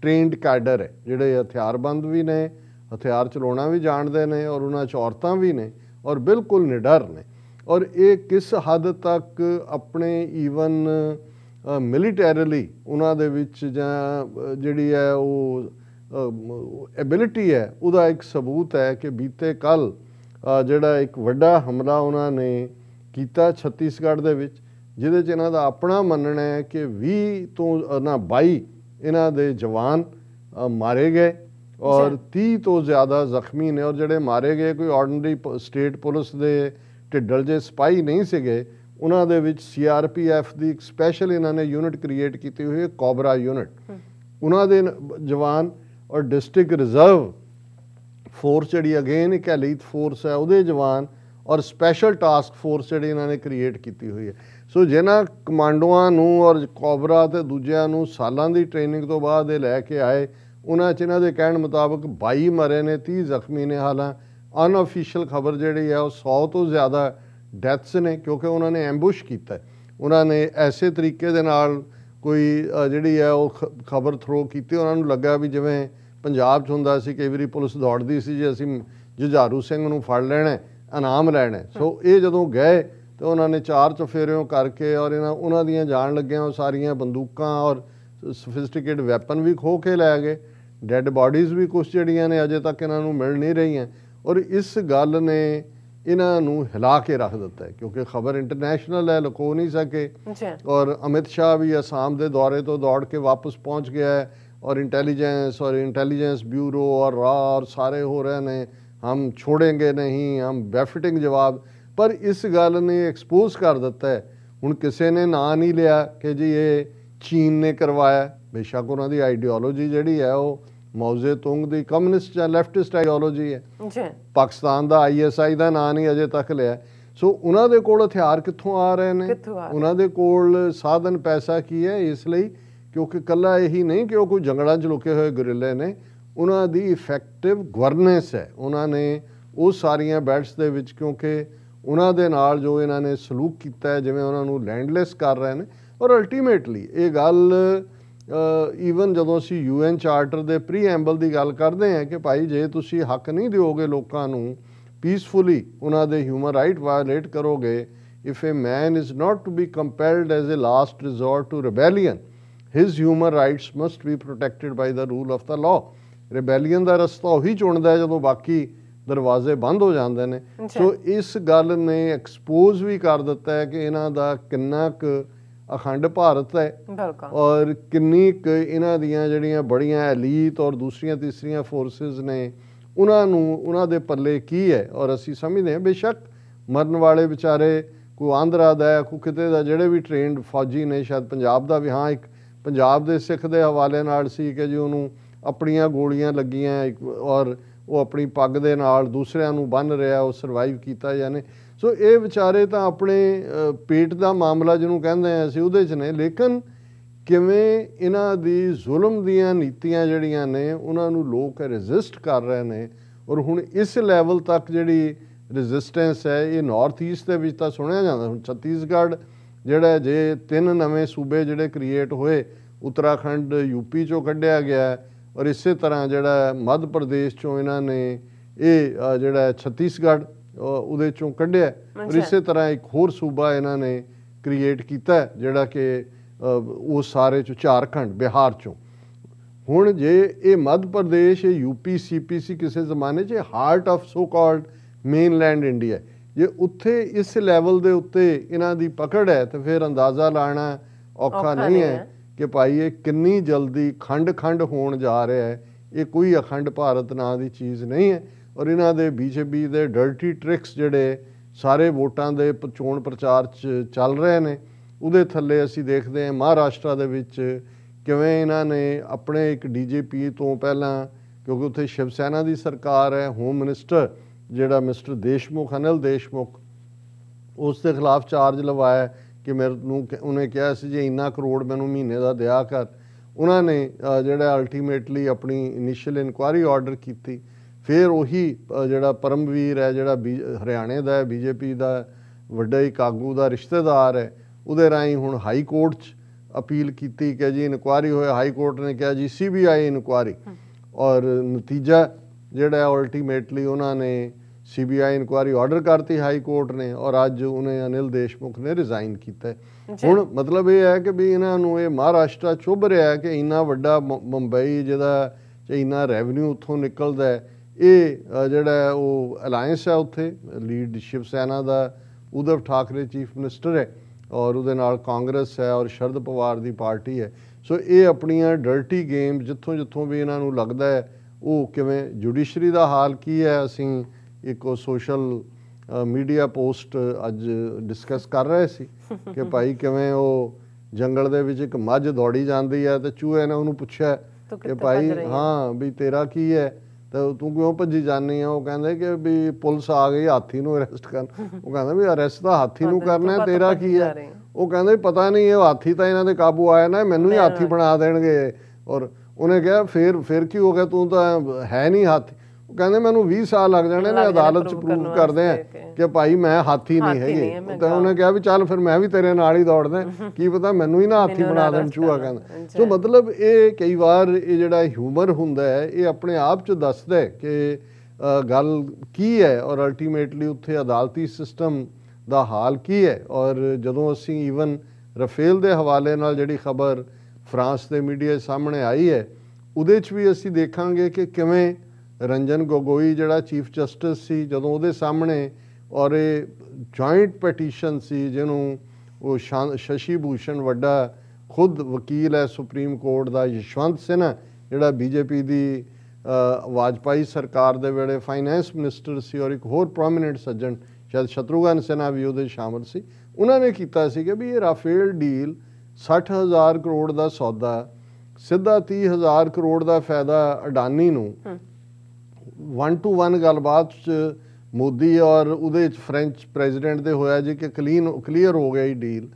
ਟ੍ਰੇਨਡ ਕੈਡਰ ਹੈ ਜਿਹੜੇ ਹਥਿਆਰਬੰਦ ਵੀ ਨੇ ਹਥਿਆਰ ਚਲਾਉਣਾ ਵੀ ਜਾਣਦੇ ਨੇ ਔਰ ਉਹਨਾਂ 'ਚ ਔਰਤਾਂ ਵੀ ਨੇ ਔਰ ਬਿਲਕੁਲ ਨਿਡਰ ਨੇ ਔਰ ਇਹ ਕਿਸ ਹੱਦ ਤੱਕ ਆਪਣੇ ਈਵਨ ਮਿਲੀਟੈਰਲੀ ਉਹਨਾਂ ਦੇ ਵਿੱਚ ਜਾਂ ਜਿਹੜੀ ਹੈ ਉਹ ਐਬਿਲਿਟੀ ਹੈ ਉਹਦਾ ਇੱਕ ਸਬੂਤ ਹੈ ਕਿ ਬੀਤੇ ਕੱਲ ਜਿਹੜਾ ਇੱਕ ਵੱਡਾ ਹਮਲਾ ਉਹਨਾਂ ਨੇ ਕੀਤਾ ਛੱਤੀਸਗੜ੍ਹ ਦੇ ਵਿੱਚ ਜਿਹਦੇ 'ਚ ਇਹਨਾਂ ਦਾ ਆਪਣਾ ਮੰਨਣਾ ਹੈ ਕਿ 20 ਤੋਂ ਨਾ 22 ਇਹਨਾਂ ਦੇ ਜਵਾਨ ਮਾਰੇ ਗਏ ਔਰ 30 ਤੋਂ ਜ਼ਿਆਦਾ ਜ਼ਖਮੀ ਨੇ ਔਰ ਜਿਹੜੇ ਮਾਰੇ ਗਏ ਕੋਈ ਆਰਡਨਰੀ ਸਟੇਟ ਪੁਲਿਸ ਦੇ ਢਿੱਡਲ ਜੇ ਸਪਾਈ ਨਹੀਂ ਸੀਗੇ ਉਹਨਾਂ ਦੇ ਵਿੱਚ ਸੀਆਰਪੀਐਫ ਦੀ ਇੱਕ ਸਪੈਸ਼ਲ ਇਹਨਾਂ ਨੇ ਯੂਨਿਟ ਕ੍ਰੀਏਟ ਕੀਤੀ ਹੋਈ ਹੈ ਕੋਬਰਾ ਯੂਨਿਟ ਉਹਨਾਂ ਦੇ ਜਵਾਨ ਔਰ ਡਿਸਟ੍ਰਿਕਟ ਰਿਜ਼ਰਵ ਫੋਰਸ ਜਿਹੜੀ ਅਗੇਨ ਇੱਕ ਐਲੀਟ ਫੋਰਸ ਹੈ ਉਹਦੇ ਜਵਾਨ ਔਰ ਸਪੈਸ਼ਲ ਟਾਸਕ ਫੋਰਸ ਜਿਹੜੀ ਇਹਨਾਂ ਨੇ ਕ੍ਰੀਏਟ ਕੀਤੀ ਹੋਈ ਹੈ ਸੋ ਜਿਨ੍ਹਾਂ ਕਮਾਂਡੋਆਂ ਨੂੰ ਔਰ ਕੋਬਰਾ ਤੇ ਦੂਜਿਆਂ ਨੂੰ ਸਾਲਾਂ ਦੀ ਟ੍ਰੇਨਿੰਗ ਤੋਂ ਬਾਅਦ ਇਹ ਲੈ ਕੇ ਆਏ ਉਹਨਾਂ ਚ ਇਹਨਾਂ ਦੇ ਕਹਿਣ ਮੁਤਾਬਕ 22 ਮਰੇ ਨੇ 30 ਜ਼ਖਮੀ ਨੇ ਹਾਲਾਂ ਅਨਆਫੀਸ਼ੀਅਲ ਖਬਰ ਜਿਹੜੀ ਹੈ ਉਹ 100 ਤੋਂ ਜ਼ਿਆਦਾ ਡੈਥਸ ਨੇ ਕਿਉਂਕਿ ਉਹਨਾਂ ਨੇ ਐਂਬੁਸ਼ ਕੀਤਾ ਉਹਨਾਂ ਨੇ ਐਸੇ ਤਰੀਕੇ ਦੇ ਨਾਲ ਕੋਈ ਜਿਹੜੀ ਹੈ ਉਹ ਖਬਰ ਥਰੋ ਕੀਤੀ ਉਹਨਾਂ ਨੂੰ ਲੱਗਾ ਵੀ ਜਿਵੇਂ ਪੰਜਾਬ 'ਚ ਹੁੰਦਾ ਸੀ ਕਈ ਵਾਰੀ ਪੁਲਿਸ ਦੌੜਦੀ ਸੀ ਜੇ ਅਸੀਂ ਜੁਝਾਰੂ ਸਿੰਘ ਨੂੰ ਫੜ ਲੈਣਾ ਇਨਾਮ ਲੈਣਾ ਸੋ ਇਹ ਜਦੋਂ ਗਏ ਤੇ ਉਹਨਾਂ ਨੇ ਚਾਰ ਚਫੇਰਿਓਂ ਕਰਕੇ ਔਰ ਇਹਨਾਂ ਉਹਨਾਂ ਦੀਆਂ ਜਾਣ ਲੱਗਿਆਂ ਉਹ ਸਾਰੀਆਂ ਬੰਦੂਕਾਂ ਔਰ ਸੋਫਿਸਟੀਕੇਟ ਵੈਪਨ ਵੀ ਖੋ ਕੇ ਲੈ ਗਏ ਡੈੱਡ ਬਾਡੀਜ਼ ਵੀ ਕੁਝ ਜਿਹੜੀਆਂ ਨੇ ਅਜੇ ਤੱਕ ਇਹਨਾਂ ਨੂੰ ਮਿਲ ਨਹੀਂ ਰਹੀਆਂ ਔਰ ਇਸ ਗੱਲ ਨੇ ਇਹਨਾਂ ਨੂੰ ਹਿਲਾ ਕੇ ਰੱਖ ਦਿੱਤਾ ਕਿਉਂਕਿ ਖਬਰ ਇੰਟਰਨੈਸ਼ਨਲ ਹੈ ਲੁਕੋ ਨਹੀਂ ਸਕੇ ਔਰ ਅਮਿਤ ਸ਼ਾਹ ਵੀ ਅਸਾਮ ਦੇ ਦੌਰੇ ਤੋਂ ਦੌੜ ਕੇ ਵਾਪਸ ਪਹੁੰਚ ਗਿਆ ਹੈ ਔਰ ਇੰਟੈਲੀਜੈਂਸ ਔਰ ਇੰਟੈਲੀਜੈਂਸ ਬਿਊਰੋ ਔਰ ਰਾ ਔਰ ਸਾਰੇ ਹੋ ਰਹੇ ਨੇ ਹਮ ਛੋੜेंगे ਨਹੀਂ ਹਮ ਬੈਫਿਟਿੰਗ ਜਵਾਬ ਪਰ ਇਸ ਗੱਲ ਨੇ ਐਕਸਪੋਜ਼ ਕਰ ਦਿੱਤਾ ਹੈ ਹੁਣ ਕਿਸੇ ਨੇ ਨਾਂ ਨਹੀਂ ਲਿਆ ਕਿ ਜੀ ਇਹ ਚੀਨ ਨੇ ਕਰਵਾਇਆ ਬੇਸ਼ੱਕ ਉਹਨਾਂ ਦੀ ਆਈਡੀਓਲੋਜੀ ਜਿਹੜੀ ਹੈ ਉਹ ਮੌਜ਼ੇ ਤੁੰਗ ਦੀ ਕਮਿਊਨਿਸਟ ਜਾਂ ਲੈਫਟਿਸਟ ਆਈਡੀਓਲੋਜੀ ਹੈ ਜੀ ਪਾਕਿਸਤਾਨ ਦਾ ਆਈਐਸਆਈ ਦਾ ਨਾਂ ਨਹੀਂ ਅਜੇ ਤੱਕ ਲਿਆ ਸੋ ਉਹਨਾਂ ਦੇ ਕੋਲ ਹਥਿਆਰ ਕਿੱਥੋਂ ਆ ਰਹੇ ਨੇ ਉਹਨਾਂ ਦੇ ਕੋਲ ਸਾਧਨ ਪੈਸਾ ਕੀ ਹੈ ਇਸ ਲਈ ਕਿਉਂਕਿ ਕੱਲਾ ਇਹੀ ਨਹੀਂ ਕਿ ਉਹ ਕੋਈ ਜੰਗਲਾਂ 'ਚ ਲੁਕੇ ਹੋਏ ਗਰਿੱਲੇ ਨੇ ਉਹਨਾਂ ਦੀ ਇਫੈਕਟਿਵ ਗਵਰਨੈਂਸ ਹੈ ਉਹਨਾਂ ਨੇ ਉਹ ਸਾਰੀਆਂ ਬੈਟਸ ਦੇ ਵਿੱਚ ਕਿਉਂਕਿ ਉਹਨਾਂ ਦੇ ਨਾਲ ਜੋ ਇਹਨਾਂ ਨੇ ਸਲੂਕ ਕੀਤਾ ਹੈ ਜਿਵੇਂ ਉਹਨਾਂ ਨੂੰ ਲੈਂਡਲੈਸ ਕਰ ਰਹੇ ਨੇ ਔਰ ਅਲਟੀਮੇਟਲੀ ਇਹ ਗੱਲ ਈਵਨ ਜਦੋਂ ਅਸੀਂ ਯੂਐਨ ਚਾਰਟਰ ਦੇ ਪ੍ਰੀਐਂਬਲ ਦੀ ਗੱਲ ਕਰਦੇ ਹਾਂ ਕਿ ਭਾਈ ਜੇ ਤੁਸੀਂ ਹੱਕ ਨਹੀਂ ਦਿਓਗੇ ਲੋਕਾਂ ਨੂੰ ਪੀਸਫੁਲੀ ਉਹਨਾਂ ਦੇ ਹਿਊਮਨ ਰਾਈਟ ਵਾਇਲੇਟ ਕਰੋਗੇ if a man is not to be compelled as a last resort to rebellion, his human rights must be protected by the rule of the law rebellion ਦਾ ਰਸਤਾ ਉਹੀ ਚੁਣਦਾ ਹੈ ਜਦੋਂ ਬਾਕੀ ਦਰਵਾਜ਼ੇ ਬੰਦ ਹੋ ਜਾਂਦੇ ਨੇ ਸੋ ਇਸ ਗੱਲ ਨੇ ਐਕਸਪੋਜ਼ ਵੀ ਕਰ ਦਿੱਤਾ ਹੈ ਕਿ ਇਹਨਾਂ ਦਾ ਕਿੰਨਾ ਕੁ ਅਖੰਡ ਭਾਰਤ ਹੈ ਔਰ ਕਿੰਨੀ ਕ ਇਹਨਾਂ ਦੀਆਂ ਜਿਹੜੀਆਂ ਬੜੀਆਂ ਐਲੀਟ ਔਰ ਦੂਸਰੀਆਂ ਤੀਸਰੀਆਂ ਫੋਰਸਸ ਨੇ ਉਹਨਾਂ ਨੂੰ ਉਹਨਾਂ ਦੇ ਪੱਲੇ ਕੀ ਹੈ ਔਰ ਅਸੀਂ ਸਮਝਦੇ ਹਾਂ ਬੇਸ਼ੱਕ ਮਰਨ ਵਾਲੇ ਵਿਚਾਰੇ ਕੋ ਆਂਧਰਾ ਦਾ ਕੋ ਕਿਤੇ ਦਾ ਜਿਹੜੇ ਵੀ ਟ੍ਰੇਨਡ ਫੌਜੀ ਨੇ ਸ਼ਾਇਦ ਪੰਜਾਬ ਦਾ ਵੀ ਹਾਂ ਇੱਕ ਪੰਜਾਬ ਦੇ ਸਿੱਖ ਦੇ ਹਵਾਲੇ ਨਾਲ ਸੀ ਕਿ ਜੀ ਉਹਨੂੰ ਆਪਣੀਆਂ ਗੋਲੀਆਂ ਲੱਗੀਆਂ ਔਰ ਉਹ ਆਪਣੀ ਪੱਗ ਦੇ ਨਾਲ ਦੂਸਰਿਆਂ ਨੂੰ ਬੰਨ ਰਿਹਾ ਉਹ ਸਰਵਾਈਵ ਕੀਤਾ ਯਾਨੀ ਸੋ ਇਹ ਵਿਚਾਰੇ ਤਾਂ ਆਪਣੇ ਪੇਟ ਦਾ ਮਾਮਲਾ ਜਿਹਨੂੰ ਕਹਿੰਦੇ ਆ ਅਸੀਂ ਉਹਦੇ 'ਚ ਨੇ ਲੇਕਿਨ ਕਿਵੇਂ ਇਹਨਾਂ ਦੀ ਜ਼ੁਲਮ ਦੀਆਂ ਨੀਤੀਆਂ ਜਿਹੜੀਆਂ ਨੇ ਉਹਨਾਂ ਨੂੰ ਲੋਕ ਰੈਜ਼ਿਸਟ ਕਰ ਰਹੇ ਨੇ ਔਰ ਹੁਣ ਇਸ ਲੈਵਲ ਤੱਕ ਜਿਹੜੀ ਰੈਜ਼ਿਸਟੈਂਸ ਹੈ ਇਹ ਨਾਰਥ ਈਸਟ ਦੇ ਵਿੱਚ ਤਾਂ ਸੁਣਿਆ ਜਾਂਦਾ ਹੁਣ ਛੱਤੀਸਗੜ੍ਹ ਜਿਹੜਾ ਜੇ ਤਿੰਨ ਨਵੇਂ ਸੂਬੇ ਜਿਹੜੇ ਕ੍ਰੀਏਟ ਹੋਏ ਉੱਤਰਾਖੰਡ ਯੂਪੀ ਚੋਂ ਕੱਢਿਆ ਗਿਆ ਔਰ ਇਸੇ ਤਰ੍ਹਾਂ ਜਿਹੜਾ ਮੱਧ ਪ੍ਰਦੇਸ਼ ਚੋਂ ਇਹਨਾਂ ਨੇ ਇਹ ਜਿਹੜਾ ਛੱਤੀਸਗੜ੍ਹ ਉਹਦੇ ਚੋਂ ਕੱਢਿਆ ਔਰ ਇਸੇ ਤਰ੍ਹਾਂ ਇੱਕ ਹੋਰ ਸੂਬਾ ਇਹਨਾਂ ਨੇ ਕ੍ਰੀਏਟ ਕੀਤਾ ਜਿਹੜਾ ਕਿ ਉਹ ਸਾਰੇ ਚ ਝਾਰਖੰਡ ਬਿਹਾਰ ਚੋਂ ਹੁਣ ਜੇ ਇਹ ਮੱਧ ਪ੍ਰਦੇਸ਼ ਯੂਪੀ ਸੀਪੀਸੀ ਕਿਸੇ ਜ਼ਮਾਨੇ 'ਚ heart of so called mainland India ਜੇ ਉੱਥੇ ਇਸ ਲੈਵਲ ਦੇ ਉੱਤੇ ਇਹਨਾਂ ਦੀ ਪਕੜ ਹੈ ਤਾਂ ਫਿਰ ਅੰਦਾਜ਼ਾ ਲਾਣਾ ਔਖਾ ਨਹੀਂ ਹੈ ਕਿ ਭਾਈ ਇਹ ਕਿੰਨੀ ਜਲਦੀ ਖੰਡ ਖੰਡ ਹੋਣ ਜਾ ਰਿਹਾ ਹੈ ਇਹ ਕੋਈ ਅਖੰਡ ਭਾਰਤ ਨਾਂ ਦੀ ਚੀਜ਼ ਨਹੀਂ ਹੈ ਔਰ ਇਹਨਾਂ ਦੇ ਬੀਜੇਪੀ ਦੇ ਡਰਟੀ ਟ੍ਰਿਕਸ ਜਿਹੜੇ ਸਾਰੇ ਵੋਟਾਂ ਦੇ ਚੋਣ ਪ੍ਰਚਾਰ 'ਚ ਚੱਲ ਰਹੇ ਨੇ ਉਹਦੇ ਥੱਲੇ ਅਸੀਂ ਦੇਖਦੇ ਹਾਂ ਮਹਾਰਾਸ਼ਟਰ ਦੇ ਵਿੱਚ ਕਿਵੇਂ ਇਹਨਾਂ ਨੇ ਆਪਣੇ ਇੱਕ ਡੀਜੀਪੀ ਤੋਂ ਪਹਿਲਾਂ ਕਿਉਂਕਿ ਉੱਥੇ ਸ਼ਿਵ ਸੈਨਾ ਦੀ ਸਰਕਾਰ ਹੈ ਹੋਮ ਮਿਨਿਸਟਰ ਜਿਹੜਾ ਮਿਸਟਰ ਦੇਸ਼ਮੁਖ ਅਨਲ ਦੇਸ਼ਮੁਖ ਉਸ ਦੇ ਖਿਲਾਫ ਚਾਰਜ ਲਵਾਇਆ ਕਿ ਮੈਨੂੰ ਉਹਨੇ ਕਿਹਾ ਸੀ ਜੇ ਇੰਨਾ ਕਰੋੜ ਮੈਨੂੰ ਮਹੀਨੇ ਦਾ ਦਿਆ ਕਰ ਉਹਨਾਂ ਨੇ ਜਿਹੜਾ ਅਲਟੀਮੇਟਲੀ ਆਪਣੀ ਇਨੀਸ਼ੀਅਲ ਇਨਕੁਆਰੀ ਆਰਡਰ ਕੀਤੀ ਫਿਰ ਉਹੀ ਜਿਹੜਾ ਪਰਮਵੀਰ ਹੈ ਜਿਹੜਾ ਹਰਿਆਣੇ ਦਾ ਹੈ ਬੀਜੇਪੀ ਦਾ ਵੱਡਾ ਹੀ ਕਾਗੂ ਦਾ ਰਿਸ਼ਤੇਦਾਰ ਹੈ ਉਹਦੇ ਰਾਹੀਂ ਹੁਣ ਹਾਈ ਕੋਰਟ 'ਚ ਅਪੀਲ ਕੀਤੀ ਕਿ ਜੀ ਇਨਕੁਆਰੀ ਹੋਇਆ ਹਾਈ ਕੋਰਟ ਨੇ ਕਿਹਾ ਜੀ ਸੀਬੀਆਈ ਇਨਕੁਆਰੀ ਔਰ ਨਤੀਜਾ ਜਿਹੜਾ ਅਲਟੀਮੇਟਲੀ ਉਹਨਾਂ ਨੇ ਸੀਬੀਆਈ ਇਨਕੁਆਰੀ ਆਰਡਰ ਕਰਤੀ ਹਾਈ ਕੋਰਟ ਨੇ ਔਰ ਅੱਜ ਉਹਨੇ ਅਨਿਲ ਦੇਸ਼ਮੁਖ ਨੇ ਰਿਜ਼ਾਈਨ ਕੀਤਾ ਹੁਣ ਮਤਲਬ ਇਹ ਹੈ ਕਿ ਵੀ ਇਹਨਾਂ ਨੂੰ ਇਹ ਮਹਾਰਾਸ਼ਟਰ ਚੁੱਭ ਰਿਹਾ ਹੈ ਕਿ ਇੰਨਾ ਵੱਡਾ ਮੁੰਬਈ ਜਿਹਦਾ ਇੰਨਾ ਰੈਵਨਿਊ ਉੱਥੋਂ ਨਿਕਲਦਾ ਹੈ ਇਹ ਜਿਹੜਾ ਉਹ ਅਲਾਈਅੰਸ ਹੈ ਉੱਥੇ ਲੀਡ ਸ਼ਿਵ ਸੈਨਾ ਦਾ ਉਦਵ ਠਾਕਰੇ ਚੀਫ ਮਿਨਿਸਟਰ ਹੈ ਔਰ ਉਹਦੇ ਨਾਲ ਕਾਂਗਰਸ ਹੈ ਔਰ ਸ਼ਰਦ ਪਵਾਰ ਦੀ ਪਾਰਟੀ ਹੈ ਸੋ ਇਹ ਆਪਣੀਆਂ ਡਰਟੀ ਗੇਮ ਜਿੱਥੋਂ ਜਿੱਥੋਂ ਵੀ ਇਹਨਾਂ ਨੂੰ ਲੱਗਦਾ ਹੈ ਉਹ ਕਿਵੇਂ ਜੁਡੀਸ਼ਰੀ ਦਾ ਹਾਲ ਕੀ ਹੈ ਅਸੀਂ ਇੱਕ ਉਹ ਸੋਸ਼ਲ ਮੀਡੀਆ ਪੋਸਟ ਅੱਜ ਡਿਸਕਸ ਕਰ ਰਹੇ ਸੀ ਕਿ [laughs] ਭਾਈ ਕਿਵੇਂ ਉਹ ਜੰਗਲ ਦੇ ਵਿੱਚ ਇੱਕ ਮੱਝ ਦੌੜੀ ਜਾਂਦੀ ਹੈ ਤੇ ਚੂਹੇ ਨੇ ਉਹਨੂੰ ਪੁੱਛਿਆ ਕਿ ਭਾਈ ਹਾਂ ਵੀ ਤੇਰਾ ਕੀ ਹੈ ਤਾਂ ਤੂੰ ਕਿਉਂ ਭੱਜੀ ਜਾਨੀ ਆ ਉਹ ਕਹਿੰਦੇ ਕਿ ਵੀ ਪੁਲਿਸ ਆ ਗਈ ਹਾਥੀ ਨੂੰ ਅਰੈਸਟ ਕਰਨ ਉਹ ਕਹਿੰਦਾ ਵੀ ਅਰੈਸਟ ਤਾਂ ਹਾਥੀ ਨੂੰ ਕਰਨਾ ਤੇਰਾ ਕੀ ਹੈ ਉਹ ਕਹਿੰਦੇ ਪਤਾ ਨਹੀਂ ਇਹ ਹਾਥੀ ਤਾਂ ਇਹਨਾਂ ਦੇ ਕਾਬੂ ਆਇਆ ਨਾ ਮੈਨੂੰ ਹੀ ਹਾਥੀ ਬਣਾ ਦੇਣਗੇ ਔਰ ਉਹਨੇ ਕਿਹਾ ਫੇਰ ਫੇਰ ਕੀ ਹੋ ਗਿਆ ਤੂੰ ਤਾਂ ਹੈ ਨਹੀਂ ਹਾਥੀ ਕਹਿੰਦੇ ਮੈਨੂੰ 20 ਸਾਲ ਲੱਗ ਜਾਣੇ ਨੇ ਅਦਾਲਤ ਚ ਪ੍ਰੂਵ ਕਰਦੇ ਆ ਕਿ ਭਾਈ ਮੈਂ ਹਾਥੀ ਨਹੀਂ ਹੈਗੀ ਤਾਂ ਉਹਨੇ ਕਿਹਾ ਵੀ ਚੱਲ ਫਿਰ ਮੈਂ ਵੀ ਤੇਰੇ ਨਾਲ ਹੀ ਦੌੜਦਾ ਕੀ ਪਤਾ ਮੈਨੂੰ ਹੀ ਨਾ ਹਾਥੀ ਬਣਾ ਦੇਣ ਚੂਹਾ ਕਹਿੰਦਾ ਸੋ ਮਤਲਬ ਇਹ ਕਈ ਵਾਰ ਇਹ ਜਿਹੜਾ ਹਿਊਮਰ ਹੁੰਦਾ ਹੈ ਇਹ ਆਪਣੇ ਆਪ ਚ ਦੱਸਦਾ ਹੈ ਕਿ ਗੱਲ ਕੀ ਹੈ ਔਰ ਅਲਟੀਮੇਟਲੀ ਉੱਥੇ ਅਦਾਲਤੀ ਸਿਸਟਮ ਦਾ ਹਾਲ ਕੀ ਹੈ ਔਰ ਜਦੋਂ ਅਸੀਂ ਈਵਨ ਰਫੇਲ ਦੇ ਹਵਾਲੇ ਨਾਲ ਜਿਹੜੀ ਖਬਰ ਫਰਾਂਸ ਦੇ ਮੀਡੀਆ ਸਾਹਮਣੇ ਆਈ ਹੈ ਉਹਦੇ 'ਚ ਵੀ ਅਸੀਂ ਦੇਖਾਂਗੇ ਕਿ ਕਿਵੇਂ ਰੰਜਨ ਗੋਗੋਈ ਜਿਹੜਾ ਚੀਫ ਜਸਟਿਸ ਸੀ ਜਦੋਂ ਉਹਦੇ ਸਾਹਮਣੇ ਔਰ ਇਹ ਜੁਆਇੰਟ ਪਟੀਸ਼ਨ ਸੀ ਜਿਹਨੂੰ ਉਹ ਸ਼ਸ਼ੀ ਭੂਸ਼ਣ ਵੱਡਾ ਖੁਦ ਵਕੀਲ ਹੈ ਸੁਪਰੀਮ ਕੋਰਟ ਦਾ ਯਸ਼ਵੰਤ ਸਿੰਘ ਜਿਹੜਾ ਬੀਜੇਪੀ ਦੀ ਵਾਜਪਾਈ ਸਰਕਾਰ ਦੇ ਵੇਲੇ ਫਾਈਨੈਂਸ ਮਿਨਿਸਟਰ ਸੀ ਔਰ ਇੱਕ ਹੋਰ ਪ੍ਰੋਮਿਨੈਂਟ ਸੱਜਣ ਸ਼ਾਇਦ ਸ਼ਤਰੂਗਨ ਸਿਨਾ ਵੀ ਉਹਦੇ ਸ਼ਾਮਲ ਸੀ ਉਹਨਾਂ ਨੇ ਕੀਤਾ ਸੀ ਕਿ ਵੀ ਇਹ ਰਾਫੇਲ ਡੀਲ 60000 ਕਰੋੜ ਦਾ ਸੌਦਾ ਸਿੱਧਾ 30000 ਕਰੋੜ ਦਾ ਫਾਇਦਾ ਅਡਾਨੀ ਨੂੰ ਵਨ ਟੂ ਵਨ ਗੱਲਬਾਤ ਚ ਮੋਦੀ ਔਰ ਉਹਦੇ ਚ ਫ੍ਰੈਂਚ ਪ੍ਰੈਜ਼ੀਡੈਂਟ ਦੇ ਹੋਇਆ ਜੀ ਕਿ ਕਲੀਨ ਕਲੀਅਰ ਹੋ ਗਿਆ ਹੀ ਡੀਲ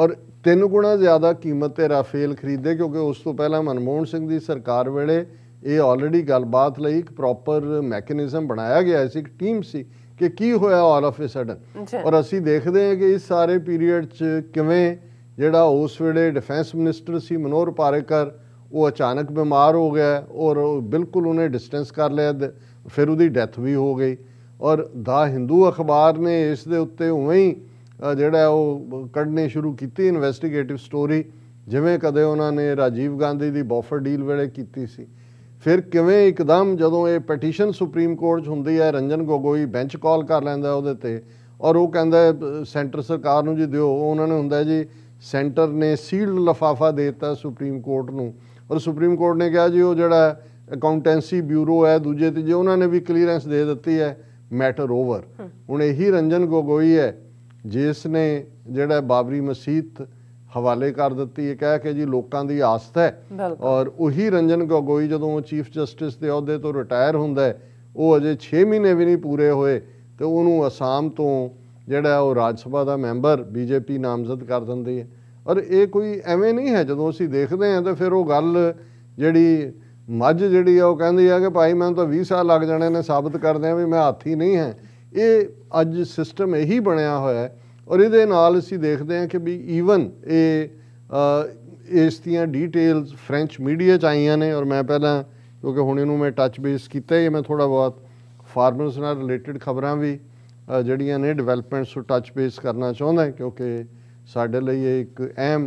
ਔਰ ਤਿੰਨ ਗੁਣਾ ਜ਼ਿਆਦਾ ਕੀਮਤ ਤੇ ਰਾਫੇਲ ਖਰੀਦੇ ਕਿਉਂਕਿ ਉਸ ਤੋਂ ਪਹਿਲਾਂ ਮਨਮੋਹਨ ਸਿੰਘ ਦੀ ਸਰਕਾਰ ਵੇਲੇ ਇਹ ਆਲਰੇਡੀ ਗੱਲਬਾਤ ਲਈ ਇੱਕ ਪ੍ਰੋਪਰ ਮੈਕੈਨਿਜ਼ਮ ਬਣਾਇਆ ਗਿਆ ਸੀ ਇੱਕ ਟੀਮ ਸੀ ਕਿ ਕੀ ਹੋਇਆ ਆਲ ਆਫ ਅ ਸਡਨ ਔਰ ਅਸੀਂ ਦੇਖਦੇ ਹਾਂ ਕਿ ਇਸ ਸਾਰੇ ਪੀਰੀਅਡ 'ਚ ਕਿਵੇਂ ਜਿਹੜਾ ਉਸ ਵੇਲੇ ਡਿਫੈਂਸ ਮਿਨਿਸਟਰ ਸੀ ਮਨੋਹਰ ਪਾਰੇਕਰ ਉਹ ਅਚਾਨਕ ਬਿਮਾਰ ਹੋ ਗਿਆ ਔਰ ਬਿਲਕੁਲ ਉਹਨੇ ਡਿਸਟੈਂਸ ਕਰ ਲਿਆ ਫਿਰ ਉਹਦੀ ਡੈਥ ਵੀ ਹੋ ਗਈ ਔਰ ਦਾ ਹਿੰਦੂ ਅਖਬਾਰ ਨੇ ਇਸ ਦੇ ਉੱਤੇ ਉਵੇਂ ਹੀ ਜਿਹੜਾ ਉਹ ਕੱਢਨੇ ਸ਼ੁਰੂ ਕੀਤੀ ਇਨਵੈਸਟੀਗੇਟਿਵ ਸਟੋਰੀ ਜਿਵੇਂ ਕਦੇ ਉਹਨਾਂ ਨੇ ਰਾਜੀਵ ਗਾਂਧੀ ਦੀ ਬਾਫਰ ਡੀਲ ਵੇਲੇ ਕੀਤੀ ਸੀ ਫਿਰ ਕਿਵੇਂ ਇੱਕਦਮ ਜਦੋਂ ਇਹ ਪਟੀਸ਼ਨ ਸੁਪਰੀਮ ਕੋਰਟ 'ਚ ਹੁੰਦੀ ਹੈ ਰੰਜਨ ਗੋਗੋਈ ਬੈਂਚ ਕਾਲ ਕਰ ਲੈਂਦਾ ਉਹਦੇ ਤੇ ਔਰ ਉਹ ਕਹਿੰਦਾ ਸੈਂਟਰ ਸਰਕਾਰ ਨੂੰ ਜੀ ਦਿਓ ਉਹਨਾਂ ਨੇ ਹੁੰਦਾ ਜੀ ਸੈਂਟਰ ਨੇ ਸੀਲਡ ਲਫਾਫਾ ਦਿੱਤਾ ਸੁਪਰੀਮ ਕੋਰਟ ਨੂੰ ਔਰ ਸੁਪਰੀਮ ਕੋਰਟ ਨੇ ਕਿਹਾ ਜੀ ਉਹ ਜਿਹੜਾ ਅਕਾਊਂਟੈਂਸੀ ਬਿਊਰੋ ਹੈ ਦੂਜੇ ਤੇ ਜੇ ਉਹਨਾਂ ਨੇ ਵੀ ਕਲੀਅਰੈਂਸ ਦੇ ਦਿੱਤੀ ਹੈ ਮੈਟਰ ਓਵਰ ਹੁਣ ਇਹੀ ਰੰਜਨ ਗੋਗੋਈ ਹੈ ਜਿਸ ਨੇ ਜਿਹੜਾ ਬਾਬਰੀ ਮਸਜਿਦ ਹਵਾਲੇ ਕਰ ਦਿੱਤੀ ਇਹ ਕਹਿ ਕੇ ਜੀ ਲੋਕਾਂ ਦੀ ਆਸਤ ਹੈ ਔਰ ਉਹੀ ਰੰਜਨ ਗੋਗੋਈ ਜਦੋਂ ਉਹ ਚੀਫ ਜਸਟਿਸ ਦੇ ਅਹੁਦੇ ਤੋਂ ਰਿਟਾਇਰ ਹੁੰਦਾ ਹੈ ਉਹ ਅਜੇ 6 ਮਹੀਨੇ ਵੀ ਨਹੀਂ ਪੂਰੇ ਹੋਏ ਤੇ ਉਹਨੂੰ ਅਸਾਮ ਤੋਂ ਜਿਹੜਾ ਉਹ ਰਾਜ ਸਭਾ ਦਾ ਮੈਂਬਰ ਬੀਜੇਪੀ ਨਾਮਜ਼ਦ ਕਰ ਦਿੰਦੀ ਹੈ ਔਰ ਇਹ ਕੋਈ ਐਵੇਂ ਨਹੀਂ ਹੈ ਜਦੋਂ ਅਸੀਂ ਦੇਖਦੇ ਹਾਂ ਤਾਂ ਫਿਰ ਉਹ ਗੱਲ ਜਿਹੜੀ ਮੱਝ ਜਿਹੜੀ ਆ ਉਹ ਕਹਿੰਦੀ ਆ ਕਿ ਭਾਈ ਮੈਨੂੰ ਤਾਂ 20 ਸਾਲ ਲੱਗ ਜਾਣੇ ਨੇ ਸਾਬਤ ਕਰਦੇ ਆ ਵੀ ਮੈਂ ਹਾਥੀ ਨਹੀਂ ਹੈ ਇਹ ਅੱਜ ਸਿਸਟਮ ਇਹੀ ਬਣਿਆ ਹੋਇਆ ਔਰ ਇਹਦੇ ਨਾਲ ਅਸੀਂ ਦੇਖਦੇ ਹਾਂ ਕਿ ਵੀ ਈਵਨ ਇਹ ਇਸ ਦੀਆਂ ਡੀਟੇਲਸ ਫ੍ਰੈਂਚ ਮੀਡੀਆ ਚ ਆਈਆਂ ਨੇ ਔਰ ਮੈਂ ਪਹਿਲਾਂ ਕਿਉਂਕਿ ਹੁਣ ਇਹਨੂੰ ਮੈਂ ਟੱਚ ਬੇਸ ਕੀਤਾ ਹੀ ਮੈਂ ਥੋੜਾ ਬਹੁਤ ਫਾਰਮਰਸ ਨਾਲ ਰਿਲੇਟਡ ਖਬਰਾਂ ਵੀ ਜਿਹੜੀਆਂ ਨੇ ਡਿਵੈਲਪਮੈਂਟਸ ਨੂੰ ਟੱਚ ਬੇਸ ਕਰਨਾ ਚਾਹੁੰਦਾ ਕਿਉਂਕਿ ਸਾਡੇ ਲਈ ਇਹ ਇੱਕ ਅਹਿਮ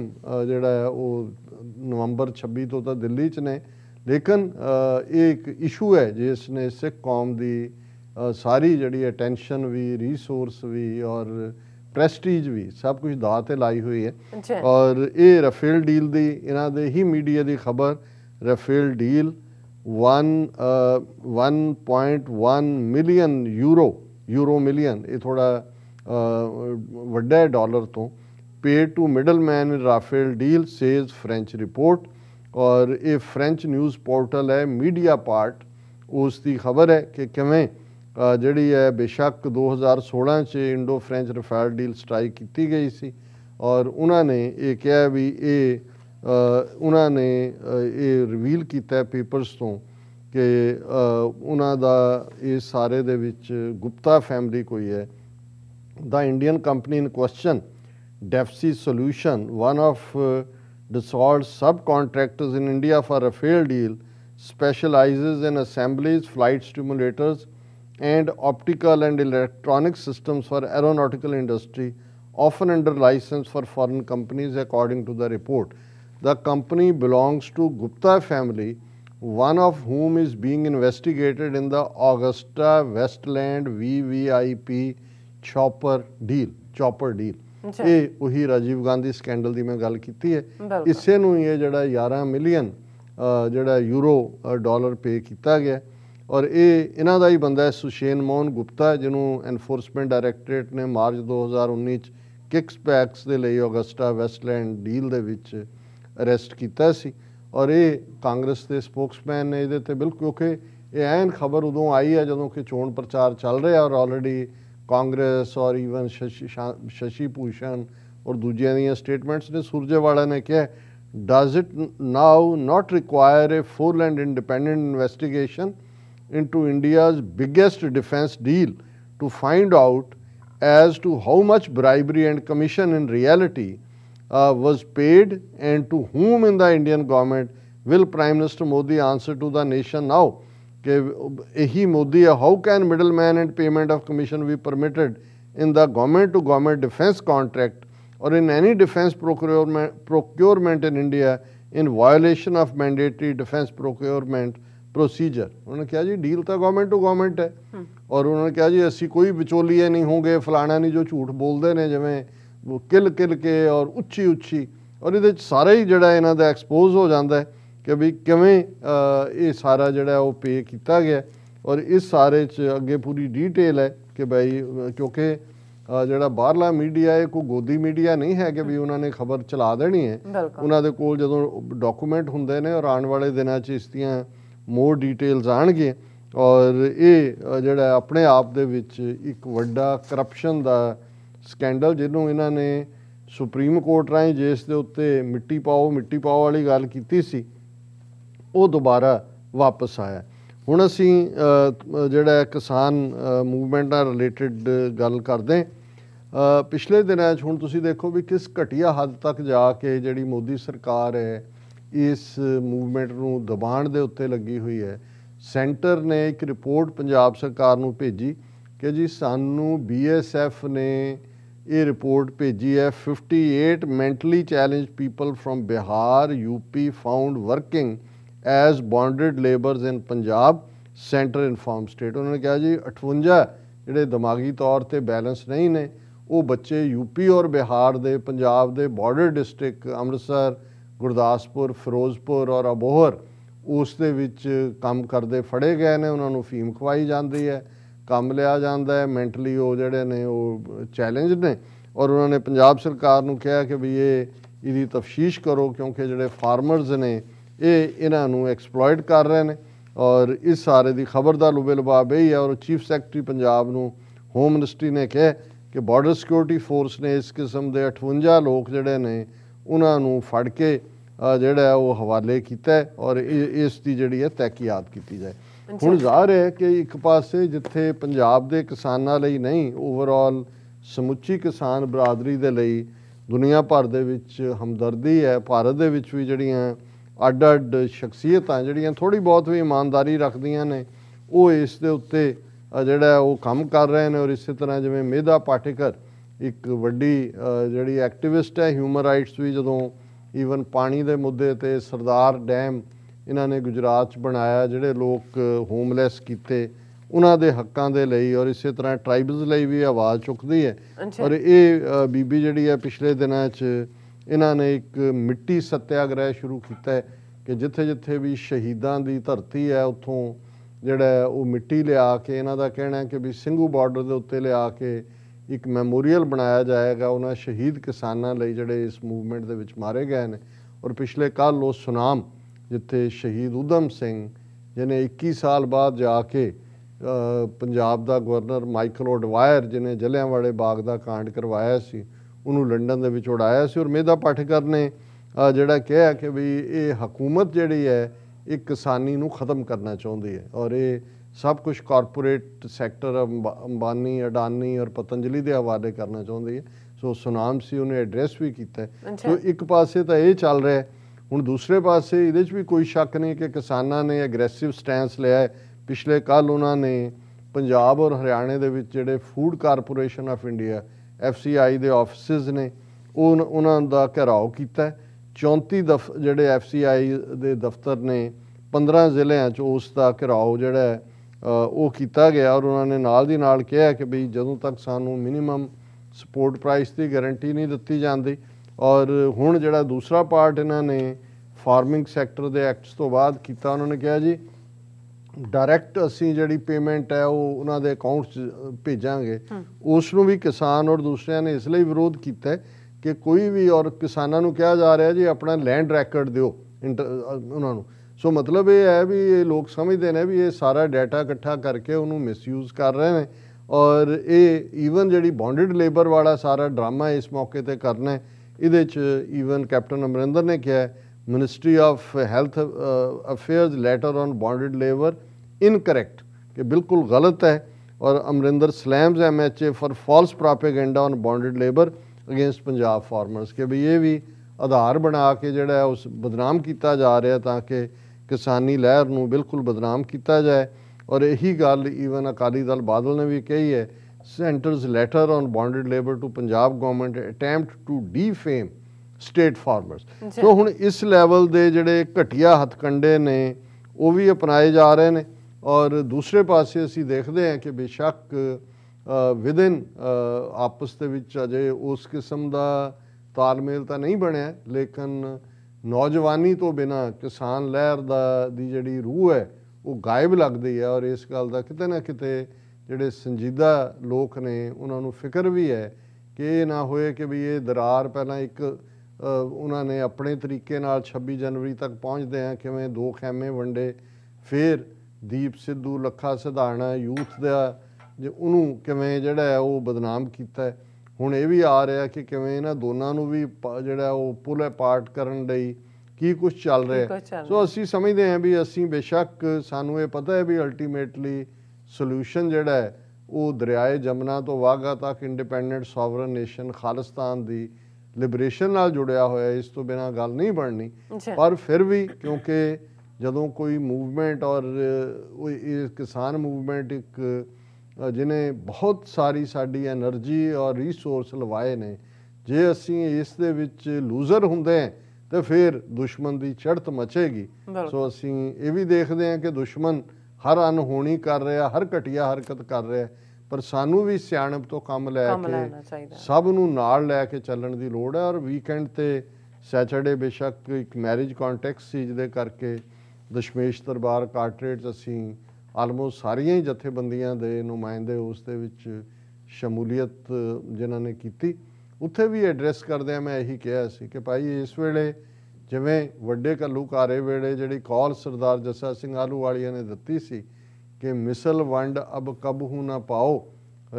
ਜਿਹੜਾ ਹੈ ਉਹ ਨਵੰਬਰ 26 ਤੋਂ ਤਾਂ ਦਿੱਲੀ 'ਚ ਨੇ ਲੇਕਿਨ ਇਹ ਇੱਕ ਇਸ਼ੂ ਹੈ ਜਿਸ ਨੇ ਸਿੱਖ ਕੌਮ ਦੀ ਸਾਰੀ ਜਿਹੜੀ ਅਟੈਂਸ਼ਨ ਵੀ ਰਿਸੋਰਸ ਵੀ ਔਰ ਪ੍ਰੈਸਟੀਜ ਵੀ ਸਭ ਕੁਝ ਦਾਅ ਤੇ ਲਾਈ ਹੋਈ ਹੈ ਔਰ ਇਹ ਰਫੇਲ ਡੀਲ ਦੀ ਇਹਨਾਂ ਦੇ ਹੀ ਮੀਡੀਆ ਦੀ ਖਬਰ Rafale deal 1 1.1 million euro euro million ਇਹ ਥੋੜਾ ਵੱਡਾ ਡਾਲਰ ਤੋਂ paid to middleman in Rafael deal, says French report. ਔਰ ਇਹ ਫ੍ਰੈਂਚ ਨਿਊਜ਼ ਪੋਰਟਲ ਹੈ ਮੀਡੀਆ ਪਾਰਟ ਉਸ ਦੀ ਖਬਰ ਹੈ ਕਿ ਕਿਵੇਂ ਜਿਹੜੀ ਹੈ ਬੇਸ਼ੱਕ 2016 ਚ Indo French Rafale deal strike ਕੀਤੀ ਗਈ ਸੀ ਔਰ ਉਹਨਾਂ ਨੇ ਇਹ ਕਿਹਾ ਵੀ ਇਹ ਉਹਨਾਂ ਨੇ ਇਹ ਰਿਵੀਲ ਕੀਤਾ ਪੇਪਰਸ ਤੋਂ ਕਿ ਉਹਨਾਂ ਦਾ ਇਹ ਸਾਰੇ ਦੇ ਵਿੱਚ ਗੁਪਤਾ ਫੈਮਿਲੀ ਕੋਈ ਹੈ ਦਾ Indian company in question DEFC's solution, one of uh, Dassault's subcontractors in India for a failed deal specializes in assemblies, flight simulators, and optical and electronic systems for aeronautical industry, often under license for foreign companies according to the report. The company belongs to Gupta family, one of whom is being investigated in the Augusta Westland VVIP chopper deal, chopper deal. ਇਹ ਉਹੀ Rajiv Gandhi scandal ਦੀ ਮੈਂ ਗੱਲ ਕੀਤੀ ਹੈ ਇਸੇ ਨੂੰ ਇਹ ਜਿਹੜਾ 11 ਮਿਲੀਅਨ ਜਿਹੜਾ ਯੂਰੋ ਡਾਲਰ ਪੇ ਕੀਤਾ ਗਿਆ ਔਰ ਇਹ ਇਹਨਾਂ ਦਾ ਹੀ ਬੰਦਾ ਹੈ ਸੁਸ਼ੇਨ ਮੋਹਨ ਗੁਪਤਾ ਜਿਹਨੂੰ ਐਨਫੋਰਸਮੈਂਟ ਡਾਇਰੈਕਟੋਰੇਟ ਨੇ ਮਾਰਚ 2019 ਚ ਕਿਕਸ ਪੈਕਸ ਦੇ ਲਈ ਅਗਸਟਾ ਵੈਸਟਲੈਂਡ ਡੀਲ ਦੇ ਵਿੱਚ ਅਰੈਸਟ ਕੀਤਾ ਸੀ ਔਰ ਇਹ ਕਾਂਗਰਸ ਦੇ ਸਪੋਕਸਮੈਨ ਨੇ ਇਹਦੇ ਤੇ ਬਿਲਕੁਲ ਕਿ ਇਹ ਐਨ ਖਬਰ ਉਦੋਂ ਆਈ ਹੈ ਜਦੋਂ ਕਿ ਚੋਣ ਪ੍ਰਚਾਰ ਚੱਲ ਰਿਹਾ ਔਰ ਆਲਰੇਡੀ ਕਾਂਗਰਸ ਔਰ ਇਵਨ ਸ਼ਸ਼ੀ ਭੂਸ਼ਣ ਔਰ ਦੂਜਿਆਂ ਦੀਆਂ ਸਟੇਟਮੈਂਟਸ ਨੇ ਸੁਰਜੇਵਾਲਾ ਨੇ ਕਿਹਾ does it now not require a full and independent investigation into India's biggest defense deal to find out as to how much bribery and commission in reality uh, was paid and to whom in the Indian government will Prime Minister Modi answer to the nation now? ਕਿ ਇਹੀ ਮੋਦੀ ਹੈ how can middleman and payment of commission be permitted in the government to government defence contract or in any defence procurement in India in violation of mandatory defence procurement procedure ਉਹਨਾਂ ਨੇ ਕਿਹਾ ਜੀ deal ਤਾਂ government to government ਹੈ ਔਰ ਉਹਨਾਂ ਨੇ ਕਿਹਾ ਜੀ ਅਸੀਂ ਕੋਈ ਵਿਚੋਲੀਏ ਨਹੀਂ ਹੋਗੇ ਫਲਾਣਾ ਨਹੀਂ ਜੋ ਝੂਠ ਬੋਲਦੇ ਨੇ ਜਿਵੇਂ ਉਹ ਕਿਲ ਕਿਲ ਕੇ ਔਰ ਉੱਚੀ ਉੱਚੀ ਔਰ ਇਹਦੇ ਵਿੱਚ ਸਾਰੇ ਹੀ ਜਿਹੜਾ ਇਹਨਾਂ ਦਾ ਐਕਸਪੋਜ਼ ਹੋ ਜਾਂਦਾ ਹੈ ਕਿ ਵੀ ਕਿਵੇਂ ਇਹ ਸਾਰਾ ਜਿਹੜਾ ਉਹ ਪੇ ਕੀਤਾ ਗਿਆ ਔਰ ਇਸ ਸਾਰੇ ਚ ਅੱਗੇ ਪੂਰੀ ਡੀਟੇਲ ਹੈ ਕਿ ਭਾਈ ਕਿਉਂਕਿ ਜਿਹੜਾ ਬਾਹਰਲਾ ਮੀਡੀਆ ਹੈ ਕੋਈ ਗੋਦੀ ਮੀਡੀਆ ਨਹੀਂ ਹੈ ਕਿ ਵੀ ਉਹਨਾਂ ਨੇ ਖਬਰ ਚਲਾ ਦੇਣੀ ਹੈ ਉਹਨਾਂ ਦੇ ਕੋਲ ਜਦੋਂ ਡਾਕੂਮੈਂਟ ਹੁੰਦੇ ਨੇ ਔਰ ਆਉਣ ਵਾਲੇ ਦਿਨਾਂ 'ਚ ਇਸ ਦੀਆਂ ਮੋਰ ਡਿਟੇਲਸ ਆਣਗੇ ਔਰ ਇਹ ਜਿਹੜਾ ਆਪਣੇ ਆਪ ਦੇ ਵਿੱਚ ਇੱਕ ਵੱਡਾ ਕਰਪਸ਼ਨ ਦਾ ਸਕੈਂਡਲ ਜਿਹਨੂੰ ਇਹਨਾਂ ਨੇ ਸੁਪਰੀਮ ਕੋਰਟ ਰਾਹੀਂ ਜਿਸ ਦੇ ਉੱਤੇ ਮਿੱਟੀ ਪਾਓ ਮਿੱਟੀ ਪਾਓ ਵਾਲੀ ਗੱਲ ਕੀਤੀ ਸੀ ਉਹ ਦੁਬਾਰਾ ਵਾਪਸ ਆਇਆ ਹੁਣ ਅਸੀਂ ਜਿਹੜਾ ਕਿਸਾਨ ਮੂਵਮੈਂਟ ਨਾਲ ਰਿਲੇਟਡ ਗੱਲ ਕਰਦੇ ਪਿਛਲੇ ਦਿਨਾਂ 'ਚ ਹੁਣ ਤੁਸੀਂ ਦੇਖੋ ਵੀ ਕਿਸ ਘਟਿਆ ਹੱਦ ਤੱਕ ਜਾ ਕੇ ਜਿਹੜੀ ਮੋਦੀ ਸਰਕਾਰ ਹੈ ਇਸ ਮੂਵਮੈਂਟ ਨੂੰ ਦਬਾਣ ਦੇ ਉੱਤੇ ਲੱਗੀ ਹੋਈ ਹੈ ਸੈਂਟਰ ਨੇ ਇੱਕ ਰਿਪੋਰਟ ਪੰਜਾਬ ਸਰਕਾਰ ਨੂੰ ਭੇਜੀ ਕਿ ਜੀ ਸਾਨੂੰ ਬੀਐਸਐਫ ਨੇ ਇਹ ਰਿਪੋਰਟ ਭੇਜੀ ਹੈ 58 mentally challenge people from Bihar UP found working as bonded labours in Punjab centre inform state ਉਹਨਾਂ ਨੇ ਕਿਹਾ ਜੀ 58 ਜਿਹੜੇ ਦਿਮਾਗੀ ਤੌਰ ਤੇ ਬੈਲੈਂਸ ਨਹੀਂ ਨੇ ਉਹ ਬੱਚੇ ਯੂਪੀ ਔਰ ਬਿਹਾਰ ਦੇ ਪੰਜਾਬ ਦੇ ਬਾਰਡਰ ਡਿਸਟ੍ਰਿਕਟ ਅੰਮ੍ਰਿਤਸਰ ਗੁਰਦਾਸਪੁਰ ਫਿਰੋਜ਼ਪੁਰ ਔਰ ਅਬੋਹਰ ਉਸ ਦੇ ਵਿੱਚ ਕੰਮ ਕਰਦੇ ਫੜੇ ਗਏ ਨੇ ਉਹਨਾਂ ਨੂੰ ਫੀਮ ਖਵਾਈ ਜਾਂਦੀ ਹੈ ਕੰਮ ਲਿਆ ਜਾਂਦਾ ਹੈ ਮੈਂਟਲੀ ਉਹ ਜਿਹੜੇ ਨੇ ਉਹ ਚੈਲੰਜ ਨੇ ਔਰ ਉਹਨਾਂ ਨੇ ਪੰਜਾਬ ਸਰਕਾਰ ਨੂੰ ਕਿਹਾ ਕਿ ਵੀ ਇਹ ਇਹਦੀ ਤਫਸ਼ੀਸ਼ ਕਰੋ ਕਿਉਂਕਿ ਜਿਹੜੇ ਫਾਰਮਰਸ ਨੇ ਇਹ ਇਹਨਾਂ ਨੂੰ ਐਕਸਪਲੋਇਟ ਕਰ ਰਹੇ ਨੇ ਔਰ ਇਸ ਸਾਰੇ ਦੀ ਖਬਰਦਾਰ ਲੁਬੇ ਲਬਾਬ ਇਹ ਹੈ ਔਰ ਚੀਫ ਸੈਕਟਰੀ ਪੰਜਾਬ ਨੂੰ ਹੋਮ ਮਿਨਿਸਟਰੀ ਨੇ ਕਿਹਾ ਕਿ ਬਾਰਡਰ ਸਿਕਿਉਰਿਟੀ ਫੋਰਸ ਨੇ ਇਸ ਕਿਸਮ ਦੇ 58 ਲੋਕ ਜਿਹੜੇ ਨੇ ਉਹਨਾਂ ਨੂੰ ਫੜ ਕੇ ਜਿਹੜਾ ਉਹ ਹਵਾਲੇ ਕੀਤਾ ਔਰ ਇਸ ਦੀ ਜਿਹੜੀ ਹੈ ਤਹਿਕੀਕਾਤ ਕੀਤੀ ਜਾਏ ਹੁਣ ਜ਼ਾਹਰ ਹੈ ਕਿ ਇੱਕ ਪਾਸੇ ਜਿੱਥੇ ਪੰਜਾਬ ਦੇ ਕਿਸਾਨਾਂ ਲਈ ਨਹੀਂ ਓਵਰਆਲ ਸਮੁੱਚੀ ਕਿਸਾਨ ਬਰਾਦਰੀ ਦੇ ਲਈ ਦੁਨੀਆ ਭਰ ਦੇ ਵਿੱਚ ਹਮਦਰਦੀ ਹੈ ਭਾਰਤ ਦੇ ਵਿੱਚ ਵੀ ਜਿਹੜੀਆਂ ਅੱਡ ਅੱਡ ਸ਼ਖਸੀਅਤਾਂ ਜਿਹੜੀਆਂ ਥੋੜੀ ਬਹੁਤ ਵੀ ਇਮਾਨਦਾਰੀ ਰੱਖਦੀਆਂ ਨੇ ਉਹ ਇਸ ਦੇ ਉੱਤੇ ਜਿਹੜਾ ਉਹ ਕੰਮ ਕਰ ਰਹੇ ਨੇ ਔਰ ਇਸੇ ਤਰ੍ਹਾਂ ਜਿਵੇਂ ਮੇਧਾ ਪਾਟੇਕਰ ਇੱਕ ਵੱਡੀ ਜਿਹੜੀ ਐਕਟਿਵਿਸਟ ਹੈ ਹਿਊਮਨ ਰਾਈਟਸ ਵੀ ਜਦੋਂ ਈਵਨ ਪਾਣੀ ਦੇ ਮੁੱਦੇ ਤੇ ਸਰਦਾਰ ਡੈਮ ਇਹਨਾਂ ਨੇ ਗੁਜਰਾਤ 'ਚ ਬਣਾਇਆ ਜਿਹੜੇ ਲੋਕ ਹੋਮਲੈਸ ਕੀਤੇ ਉਹਨਾਂ ਦੇ ਹੱਕਾਂ ਦੇ ਲਈ ਔਰ ਇਸੇ ਤਰ੍ਹਾਂ ਟ੍ਰਾਈਬਲਸ ਲਈ ਵੀ ਆਵਾਜ਼ ਚੁੱਕਦੀ ਹੈ ਔਰ ਇਹ ਬੀਬੀ ਜਿਹੜੀ ਹੈ ਪਿਛਲੇ ਦਿਨਾਂ 'ਚ ਇਹਨਾਂ ਨੇ ਇੱਕ ਮਿੱਟੀ ਸਤਿਆਗ੍ਰਹਿ ਸ਼ੁਰੂ ਕੀਤਾ ਹੈ ਕਿ ਜਿੱਥੇ-ਜਿੱਥੇ ਵੀ ਸ਼ਹੀਦਾਂ ਦੀ ਧਰਤੀ ਹੈ ਉੱਥੋਂ ਜਿਹੜਾ ਉਹ ਮਿੱਟੀ ਲਿਆ ਕੇ ਇਹਨਾਂ ਦਾ ਕਹਿਣਾ ਹੈ ਕਿ ਵੀ ਸਿੰਘੂ ਬਾਰਡਰ ਦੇ ਉੱਤੇ ਲਿਆ ਕੇ ਇੱਕ ਮੈਮੋਰੀਅਲ ਬਣਾਇਆ ਜਾਏਗਾ ਉਹਨਾਂ ਸ਼ਹੀਦ ਕਿਸਾਨਾਂ ਲਈ ਜਿਹੜੇ ਇਸ ਮੂਵਮੈਂਟ ਦੇ ਵਿੱਚ ਮਾਰੇ ਗਏ ਨੇ ਔਰ ਪਿਛਲੇ ਕੱਲ ਉਹ ਸੁਨਾਮ ਜਿੱਥੇ ਸ਼ਹੀਦ ਉਦਮ ਸਿੰਘ ਜਿਨੇ 21 ਸਾਲ ਬਾਅਦ ਜਾ ਕੇ ਪੰਜਾਬ ਦਾ ਗਵਰਨਰ ਮਾਈਕਲ ਓਡਵਾਇਰ ਜਿਨੇ ਜਲਿਆਂਵਾਲੇ ਬਾਗ ਦਾ ਕਾਂਡ ਕਰਵਾਇਆ ਸੀ ਉਹਨੂੰ ਲੰਡਨ ਦੇ ਵਿੱਚ ਉਡਾਇਆ ਸੀ ਔਰ ਮੇਧਾ ਪਾਠਕਰ ਨੇ ਜਿਹੜਾ ਕਿਹਾ ਕਿ ਵੀ ਇਹ ਹਕੂਮਤ ਜਿਹੜੀ ਹੈ ਇਹ ਕਿਸਾਨੀ ਨੂੰ ਖਤਮ ਕਰਨਾ ਚਾਹੁੰਦੀ ਹੈ ਔਰ ਇਹ ਸਭ ਕੁਝ ਕਾਰਪੋਰੇਟ ਸੈਕਟਰ ਅੰਬਾਨੀ ਅਡਾਨੀ ਔਰ ਪਤੰਜਲੀ ਦੇ ਹਵਾਲੇ ਕਰਨਾ ਚਾਹੁੰਦੀ ਹੈ ਸੋ ਸੁਨਾਮ ਸੀ ਉਹਨੇ ਐਡਰੈਸ ਵੀ ਕੀਤਾ ਸੋ ਇੱਕ ਪਾਸੇ ਤਾਂ ਇਹ ਚੱਲ ਰਿਹਾ ਹੁਣ ਦੂਸਰੇ ਪਾਸੇ ਇਹਦੇ 'ਚ ਵੀ ਕੋਈ ਸ਼ੱਕ ਨਹੀਂ ਕਿ ਕਿਸਾਨਾਂ ਨੇ ਐਗਰੈਸਿਵ ਸਟੈਂਸ ਲਿਆ ਹੈ ਪਿਛਲੇ ਕੱਲ ਉਹਨਾਂ ਨੇ ਪੰਜਾਬ ਔਰ ਹਰਿਆਣੇ ਦੇ ਵਿੱਚ ਜਿਹੜੇ food corporation of India FCI ਦੇ ਆਫਿਸਿਸ ਨੇ ਉਹ ਉਹਨਾਂ ਦਾ ਘਰਾਓ ਕੀਤਾ 34 ਦਫ ਜਿਹੜੇ ਐਫਸੀਆਈ ਦੇ ਦਫ਼ਤਰ ਨੇ 15 ਜ਼ਿਲ੍ਹਿਆਂ 'ਚ ਉਸ ਦਾ ਘਰਾਓ ਜਿਹੜਾ ਉਹ ਕੀਤਾ ਗਿਆ ਔਰ ਉਹਨਾਂ ਨੇ ਨਾਲ ਦੀ ਨਾਲ ਕਿਹਾ ਕਿ ਵੀ ਜਦੋਂ ਤੱਕ ਸਾਨੂੰ ਮਿਨੀਮਮ ਸਪੋਰਟ ਪ੍ਰਾਈਸ ਦੀ ਗਾਰੰਟੀ ਨਹੀਂ ਦਿੱਤੀ ਜਾਂਦੀ ਔਰ ਹੁਣ ਜਿਹੜਾ ਦੂਸਰਾ ਪਾਰਟ ਇਹਨਾਂ ਨੇ ਫਾਰਮਿੰਗ ਸੈਕਟਰ ਦੇ ਐਕਟਸ ਤੋਂ ਬਾਅਦ ਕੀਤਾ ਉਹਨਾਂ ਨੇ ਕਿਹਾ ਜੀ ਡਾਇਰੈਕਟ ਅਸੀਂ ਜਿਹੜੀ ਪੇਮੈਂਟ ਹੈ ਉਹ ਉਹਨਾਂ ਦੇ ਅਕਾਊਂਟ 'ਚ ਭੇਜਾਂਗੇ ਉਸ ਨੂੰ ਵੀ ਕਿਸਾਨ ਔਰ ਦੂਸਰਿਆਂ ਨੇ ਇਸ ਲਈ ਵਿਰੋਧ ਕੀਤਾ ਹੈ ਕਿ ਕੋਈ ਵੀ ਔਰ ਕਿਸਾਨਾਂ ਨੂੰ ਕਿਹਾ ਜਾ ਰਿਹਾ ਜੀ ਆਪਣਾ ਲੈਂਡ ਰੈਕੋਰਡ ਦਿਓ ਉਹਨਾਂ ਨੂੰ ਸੋ ਮਤਲਬ ਇਹ ਹੈ ਵੀ ਇਹ ਲੋਕ ਸਮਝਦੇ ਨੇ ਵੀ ਇਹ ਸਾਰਾ ਡਾਟਾ ਇਕੱਠਾ ਕਰਕੇ ਉਹਨੂੰ ਮਿਸਯੂਜ਼ ਕਰ ਰਹੇ ਨੇ ਔਰ ਇਹ ਈਵਨ ਜਿਹੜੀ ਬੌਂਡਡ ਲੇਬਰ ਵਾਲਾ ਸਾਰਾ ਡਰਾਮਾ ਇਸ ਮੌਕੇ ਤੇ ਕਰਨਾ ਇਹਦੇ 'ਚ ਈਵਨ ਕੈਪਟਨ ਅਮਰਿੰਦਰ ਨੇ ਕਿਹਾ ministry of health affairs letter on bonded labour incorrect ਕਿ ਬਿਲਕੁਲ ਗਲਤ ਹੈ ਔਰ Amarinder slams M H A for false propaganda on bonded labour against Punjab farmers ਕਿ ਵੀ ਇਹ ਵੀ ਆਧਾਰ ਬਣਾ ਕੇ ਜਿਹੜਾ ਉਸ ਬਦਨਾਮ ਕੀਤਾ ਜਾ ਰਿਹਾ ਤਾਂ ਕਿ ਕਿਸਾਨੀ ਲਹਿਰ ਨੂੰ ਬਿਲਕੁਲ ਬਦਨਾਮ ਕੀਤਾ ਜਾਏ ਔਰ ਇਹੀ ਗੱਲ ਈਵਨ ਅਕਾਲੀ ਦਲ ਬਾਦਲ ਨੇ ਵੀ ਕਹੀ ਹੈ centre's letter on bonded labour to Punjab government attempt to defame state farmers so ਹੁਣ ਇਸ ਲੈਵਲ ਦੇ ਜਿਹੜੇ ਘਟਿਆ ਹਤਕੰਡੇ ਨੇ ਉਹ ਵੀ ਅਪਣਾਏ ਜਾ ਰਹੇ ਨੇ ਔਰ ਦੂਸਰੇ ਪਾਸੇ ਅਸੀਂ ਦੇਖਦੇ ਹਾਂ ਕਿ ਬੇਸ਼ੱਕ ਵਿਦਨ ਆਪਸ ਦੇ ਵਿੱਚ ਅਜੇ ਉਸ ਕਿਸਮ ਦਾ ਤਾਲਮੇਲ ਤਾਂ ਨਹੀਂ ਬਣਿਆ ਲੇਕਿਨ ਨੌਜਵਾਨੀ ਤੋਂ ਬਿਨਾ ਕਿਸਾਨ ਲਹਿਰ ਦਾ ਦੀ ਜਿਹੜੀ ਰੂਹ ਹੈ ਉਹ ਗਾਇਬ ਲੱਗਦੀ ਹੈ ਔਰ ਇਸ ਗੱਲ ਦਾ ਕਿਤੇ ਨਾ ਕਿਤੇ ਜਿਹੜੇ ਸੰਜੀਦਾ ਲੋਕ ਨੇ ਉਹਨਾਂ ਨੂੰ ਫਿਕਰ ਵੀ ਹੈ ਕਿ ਇਹ ਨਾ ਹੋਏ ਕਿ ਵੀ ਇਹ ਦਰਾਰ ਪਹਿਲਾਂ ਇੱਕ ਉਹਨਾਂ ਨੇ ਆਪਣੇ ਤਰੀਕੇ ਨਾਲ 26 ਜਨਵਰੀ ਤੱਕ ਪਹੁੰਚਦੇ ਆ ਕਿਵੇਂ ਦੋ ਖੈਮੇ ਵੰਡੇ ਫਿਰ ਦੀਪ ਸਿੱਧੂ ਲੱਖਾ ਸਿਧਾਣਾ ਯੂਥ ਦਾ ਜੇ ਉਹਨੂੰ ਕਿਵੇਂ ਜਿਹੜਾ ਉਹ ਬਦਨਾਮ ਕੀਤਾ ਹੁਣ ਇਹ ਵੀ ਆ ਰਿਹਾ ਕਿ ਕਿਵੇਂ ਇਹਨਾਂ ਦੋਨਾਂ ਨੂੰ ਵੀ ਜਿਹੜਾ ਉਹ ਪੁਲੇ ਪਾਰਟ ਕਰਨ ਲਈ ਕੀ ਕੁਝ ਚੱਲ ਰਿਹਾ ਸੋ ਅਸੀਂ ਸਮਝਦੇ ਹਾਂ ਵੀ ਅਸੀਂ ਬੇਸ਼ੱਕ ਸਾਨੂੰ ਇਹ ਪਤਾ ਹੈ ਵੀ ਅਲਟੀਮੇਟਲੀ ਸੋਲੂਸ਼ਨ ਜਿਹੜਾ ਉਹ ਦਰਿਆਏ ਜਮਨਾ ਤੋਂ ਵਾਗਾ ਤੱਕ ਇੰਡੀਪੈਂਡੈਂਟ ਸੋਵਰਨ ਨੇਸ਼ਨ ਖਾਲਿਸਤਾਨ ਦੀ ਲਿਬਰੇਸ਼ਨ ਨਾਲ ਜੁੜਿਆ ਹੋਇਆ ਇਸ ਤੋਂ ਬਿਨਾ ਗੱਲ ਨਹੀਂ ਬਣਨੀ ਪਰ ਫਿਰ ਵੀ ਕਿਉਂਕਿ ਜਦੋਂ ਕੋਈ ਮੂਵਮੈਂਟ ਔਰ ਇਹ ਕਿਸਾਨ ਮੂਵਮੈਂਟ ਇੱਕ ਜਿਨੇ ਬਹੁਤ ਸਾਰੀ ਸਾਡੀ એનર્ਜੀ ਔਰ ਰਿਸੋਰਸ ਲਵਾਏ ਨੇ ਜੇ ਅਸੀਂ ਇਸ ਦੇ ਵਿੱਚ ਲੂਜ਼ਰ ਹੁੰਦੇ ਹਾਂ ਤੇ ਫਿਰ ਦੁਸ਼ਮਣ ਦੀ ਚੜਤ ਮਚੇਗੀ ਸੋ ਅਸੀਂ ਇਹ ਵੀ ਦੇਖਦੇ ਹਾਂ ਕਿ ਦੁਸ਼ਮਣ ਹਰ ਅਨਹੋਣੀ ਕਰ ਰਿਹਾ ਹਰ ਘਟਿਆ ਹਰਕਤ ਕਰ ਰਿਹਾ ਪਰ ਸਾਨੂੰ ਵੀ ਸਿਆਣਪ ਤੋਂ ਕੰਮ ਲੈ ਕੇ ਸਭ ਨੂੰ ਨਾਲ ਲੈ ਕੇ ਚੱਲਣ ਦੀ ਲੋੜ ਹੈ ਔਰ ਵੀਕਐਂਡ ਤੇ ਸੈਟਰਡੇ ਬੇਸ਼ੱਕ ਇੱਕ ਮੈਰਿਜ ਕੰਟੈਕਸਟ ਸੀ ਜਿਹਦੇ ਕਰਕੇ ਦਸ਼ਮੇਸ਼ ਦਰਬਾਰ ਕਾਰਟਰੇਟਸ ਅਸੀਂ ਆਲਮੋਸਟ ਸਾਰੀਆਂ ਹੀ ਜਥੇਬੰਦੀਆਂ ਦੇ ਨੁਮਾਇੰਦੇ ਉਸ ਦੇ ਵਿੱਚ ਸ਼ਮੂਲੀਅਤ ਜਿਨ੍ਹਾਂ ਨੇ ਕੀਤੀ ਉੱਥੇ ਵੀ ਐਡਰੈਸ ਕਰਦੇ ਆ ਮੈਂ ਇਹੀ ਕਿਹਾ ਸੀ ਕਿ ਭਾਈ ਇਸ ਵੇਲੇ ਜਿਵੇਂ ਵੱਡੇ ਕੱਲੂ ਕਾਰੇ ਵੇਲੇ ਜਿਹੜੀ ਕਾਲ ਸਰਦਾਰ ਜੱਸਾ ਸਿੰਘ ਆਲੂ ਵਾਲੀਆਂ ਨੇ ਦਿੱਤੀ ਸੀ ਕਿ ਮਿਸਲ ਵੰਡ ਅਬ ਕਬਹੂ ਨਾ ਪਾਓ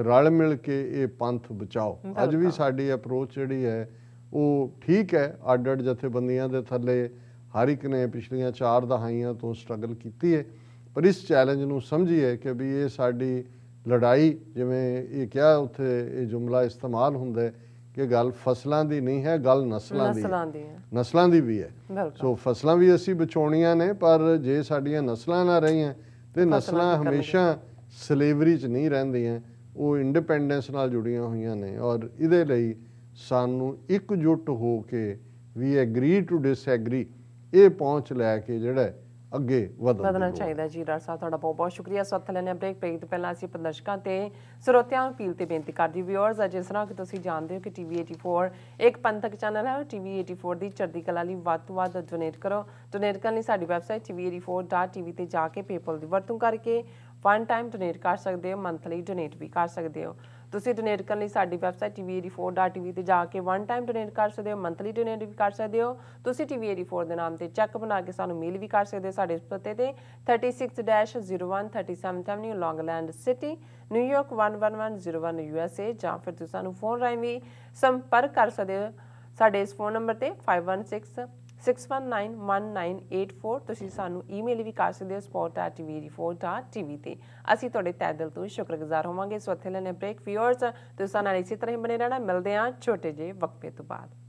ਰਲ ਮਿਲ ਕੇ ਇਹ ਪੰਥ ਬਚਾਓ ਅੱਜ ਵੀ ਸਾਡੀ ਅਪਰੋਚ ਜਿਹੜੀ ਹੈ ਉਹ ਠੀਕ ਹੈ ਅੱਡ-ਅੱਡ ਜਥੇਬੰਦੀਆਂ ਦੇ ਥੱਲੇ ਹਰ ਇੱਕ ਨੇ ਪਿਛਲੀਆਂ ਚਾਰ ਦਹਾਈਆਂ ਤੋਂ ਸਟਰਗਲ ਕੀਤੀ ਹੈ ਪਰ ਇਸ ਚੈਲੰਜ ਨੂੰ ਸਮਝੀਏ ਕਿ ਵੀ ਇਹ ਸਾਡੀ ਲੜਾਈ ਜਿਵੇਂ ਇਹ ਕਿਹਾ ਉੱਥੇ ਇਹ ਜੁਮਲਾ ਇਸਤੇਮਾਲ ਹੁੰਦਾ ਕਿ ਗੱਲ ਫਸਲਾਂ ਦੀ ਨਹੀਂ ਹੈ ਗੱਲ ਨਸਲਾਂ ਦੀ ਨਸਲਾਂ ਦੀ ਹੈ ਨਸਲਾਂ ਦੀ ਵੀ ਹੈ ਸੋ ਫਸਲਾਂ ਵੀ ਅਸੀਂ ਬਚਾਉਣੀਆਂ ਨੇ ਪਰ ਜੇ ਸਾਡੀਆਂ ਨਸਲਾਂ ਨਾ ਰਹੀਆਂ ਤੇ ਨਸਲਾਂ ਹਮੇਸ਼ਾ ਸਲੇਵਰੀ 'ਚ ਨਹੀਂ ਰਹਿੰਦੀਆਂ ਉਹ ਇੰਡੀਪੈਂਡੈਂਸ ਨਾਲ ਜੁੜੀਆਂ ਹੋਈਆਂ ਨੇ ਔਰ ਇਹਦੇ ਲਈ ਸਾਨੂੰ ਇਕਜੁੱਟ ਹੋ ਕੇ ਵੀ ਐਗਰੀ ਟੂ ਡਿਸਐਗਰੀ ਇਹ ਪਹੁੰਚ ਲੈ ਕੇ ਜਿਹੜਾ ਅੱਗੇ ਵਧਣਾ ਚਾਹੀਦਾ ਜੀ ਡਾਕਟਰ ਸਾਹਿਬ ਤੁਹਾਡਾ ਬਹੁਤ ਬਹੁਤ ਸ਼ੁਕਰੀਆ ਸੋ ਹੱਥ ਲੈਣੇ ਬ੍ਰੇਕ ਬ੍ਰੇਕ ਤੇ ਪਹਿਲਾਂ ਅਸੀਂ ਪ੍ਰਦਰਸ਼ਕਾਂ ਤੇ ਸਰੋਤਿਆਂ ਨੂੰ ਅਪੀਲ ਤੇ ਬੇਨਤੀ ਕਰਦੀ ਵਿਊਅਰਸ ਅਜੇ ਇਸ ਤਰ੍ਹਾਂ ਕਿ ਤੁਸੀਂ ਜਾਣਦੇ ਹੋ ਕਿ ਟੀਵੀ 84 ਇੱਕ ਪੰਥਕ ਚੈਨਲ ਹੈ ਟੀਵੀ 84 ਦੀ ਚੜ੍ਹਦੀ ਕਲਾ ਲਈ ਵੱਧ ਤੋਂ ਵੱਧ ਡੋਨੇਟ ਕਰੋ ਡੋਨੇਟ ਕਰਨ ਲਈ ਸਾਡੀ ਵੈਬਸਾਈਟ tv84.tv ਤੇ ਜਾ ਕੇ ਪੇਪਲ ਦੀ ਵਰਤੋਂ ਕਰਕੇ ਵਨ ਟਾਈਮ ਡੋਨੇਟ ਕਰ ਸਕਦੇ ਹੋ ਮੰਥਲੀ ਡੋਨੇਟ ਵੀ ਕਰ ਸਕਦੇ ਹੋ ਤੁਸੀਂ ਡੋਨੇਟ ਕਰਨ ਲਈ ਸਾਡੀ ਵੈਬਸਾਈਟ tv4.tv ਤੇ ਜਾ ਕੇ ਵਨ ਟਾਈਮ ਡੋਨੇਟ ਕਰ ਸਕਦੇ ਹੋ ਮੰਥਲੀ ਡੋਨੇਟ ਵੀ ਕਰ ਸਕਦੇ ਹੋ ਤੁਸੀਂ tv4 ਦੇ ਨਾਮ ਤੇ ਚੈੱਕ ਬਣਾ ਕੇ ਸਾਨੂੰ ਮੇਲ ਵੀ ਕਰ ਸਕਦੇ ਹੋ ਸਾਡੇ ਪਤੇ ਤੇ 36-01 37th new long island city New York 11101 USA ਜਾਂ ਫਿਰ ਤੁਸੀਂ ਸਾਨੂੰ ਫੋਨ ਰਾਹੀਂ ਵੀ ਸੰਪਰਕ ਕਰ ਸਕਦੇ ਹੋ ਸਾਡੇ ਇਸ ਫੋਨ ਨੰਬਰ ਤੇ 516 6191984 ਤੁਸੀਂ ਸਾਨੂੰ ਈਮੇਲ ਵੀ ਕਰ ਸਕਦੇ ਹੋ sport@tv4.tv ਤੇ ਅਸੀਂ ਤੁਹਾਡੇ ਤਹਿ ਦਿਲ ਤੋਂ ਸ਼ੁਕਰਗੁਜ਼ਾਰ ਹੋਵਾਂਗੇ ਸੋ ਇੱਥੇ ਲੈਣੇ ਬ੍ਰੇਕ ਫਿਊਰਸ ਤੁਸੀਂ ਨਾਲ ਇਸੇ ਤਰ੍ਹਾਂ ਹੀ ਬਣੇ ਰਹਿਣਾ ਮਿਲਦੇ ਹਾਂ ਛੋਟੇ ਜਿਹੇ ਵਕਫੇ ਤੋਂ ਬਾਅਦ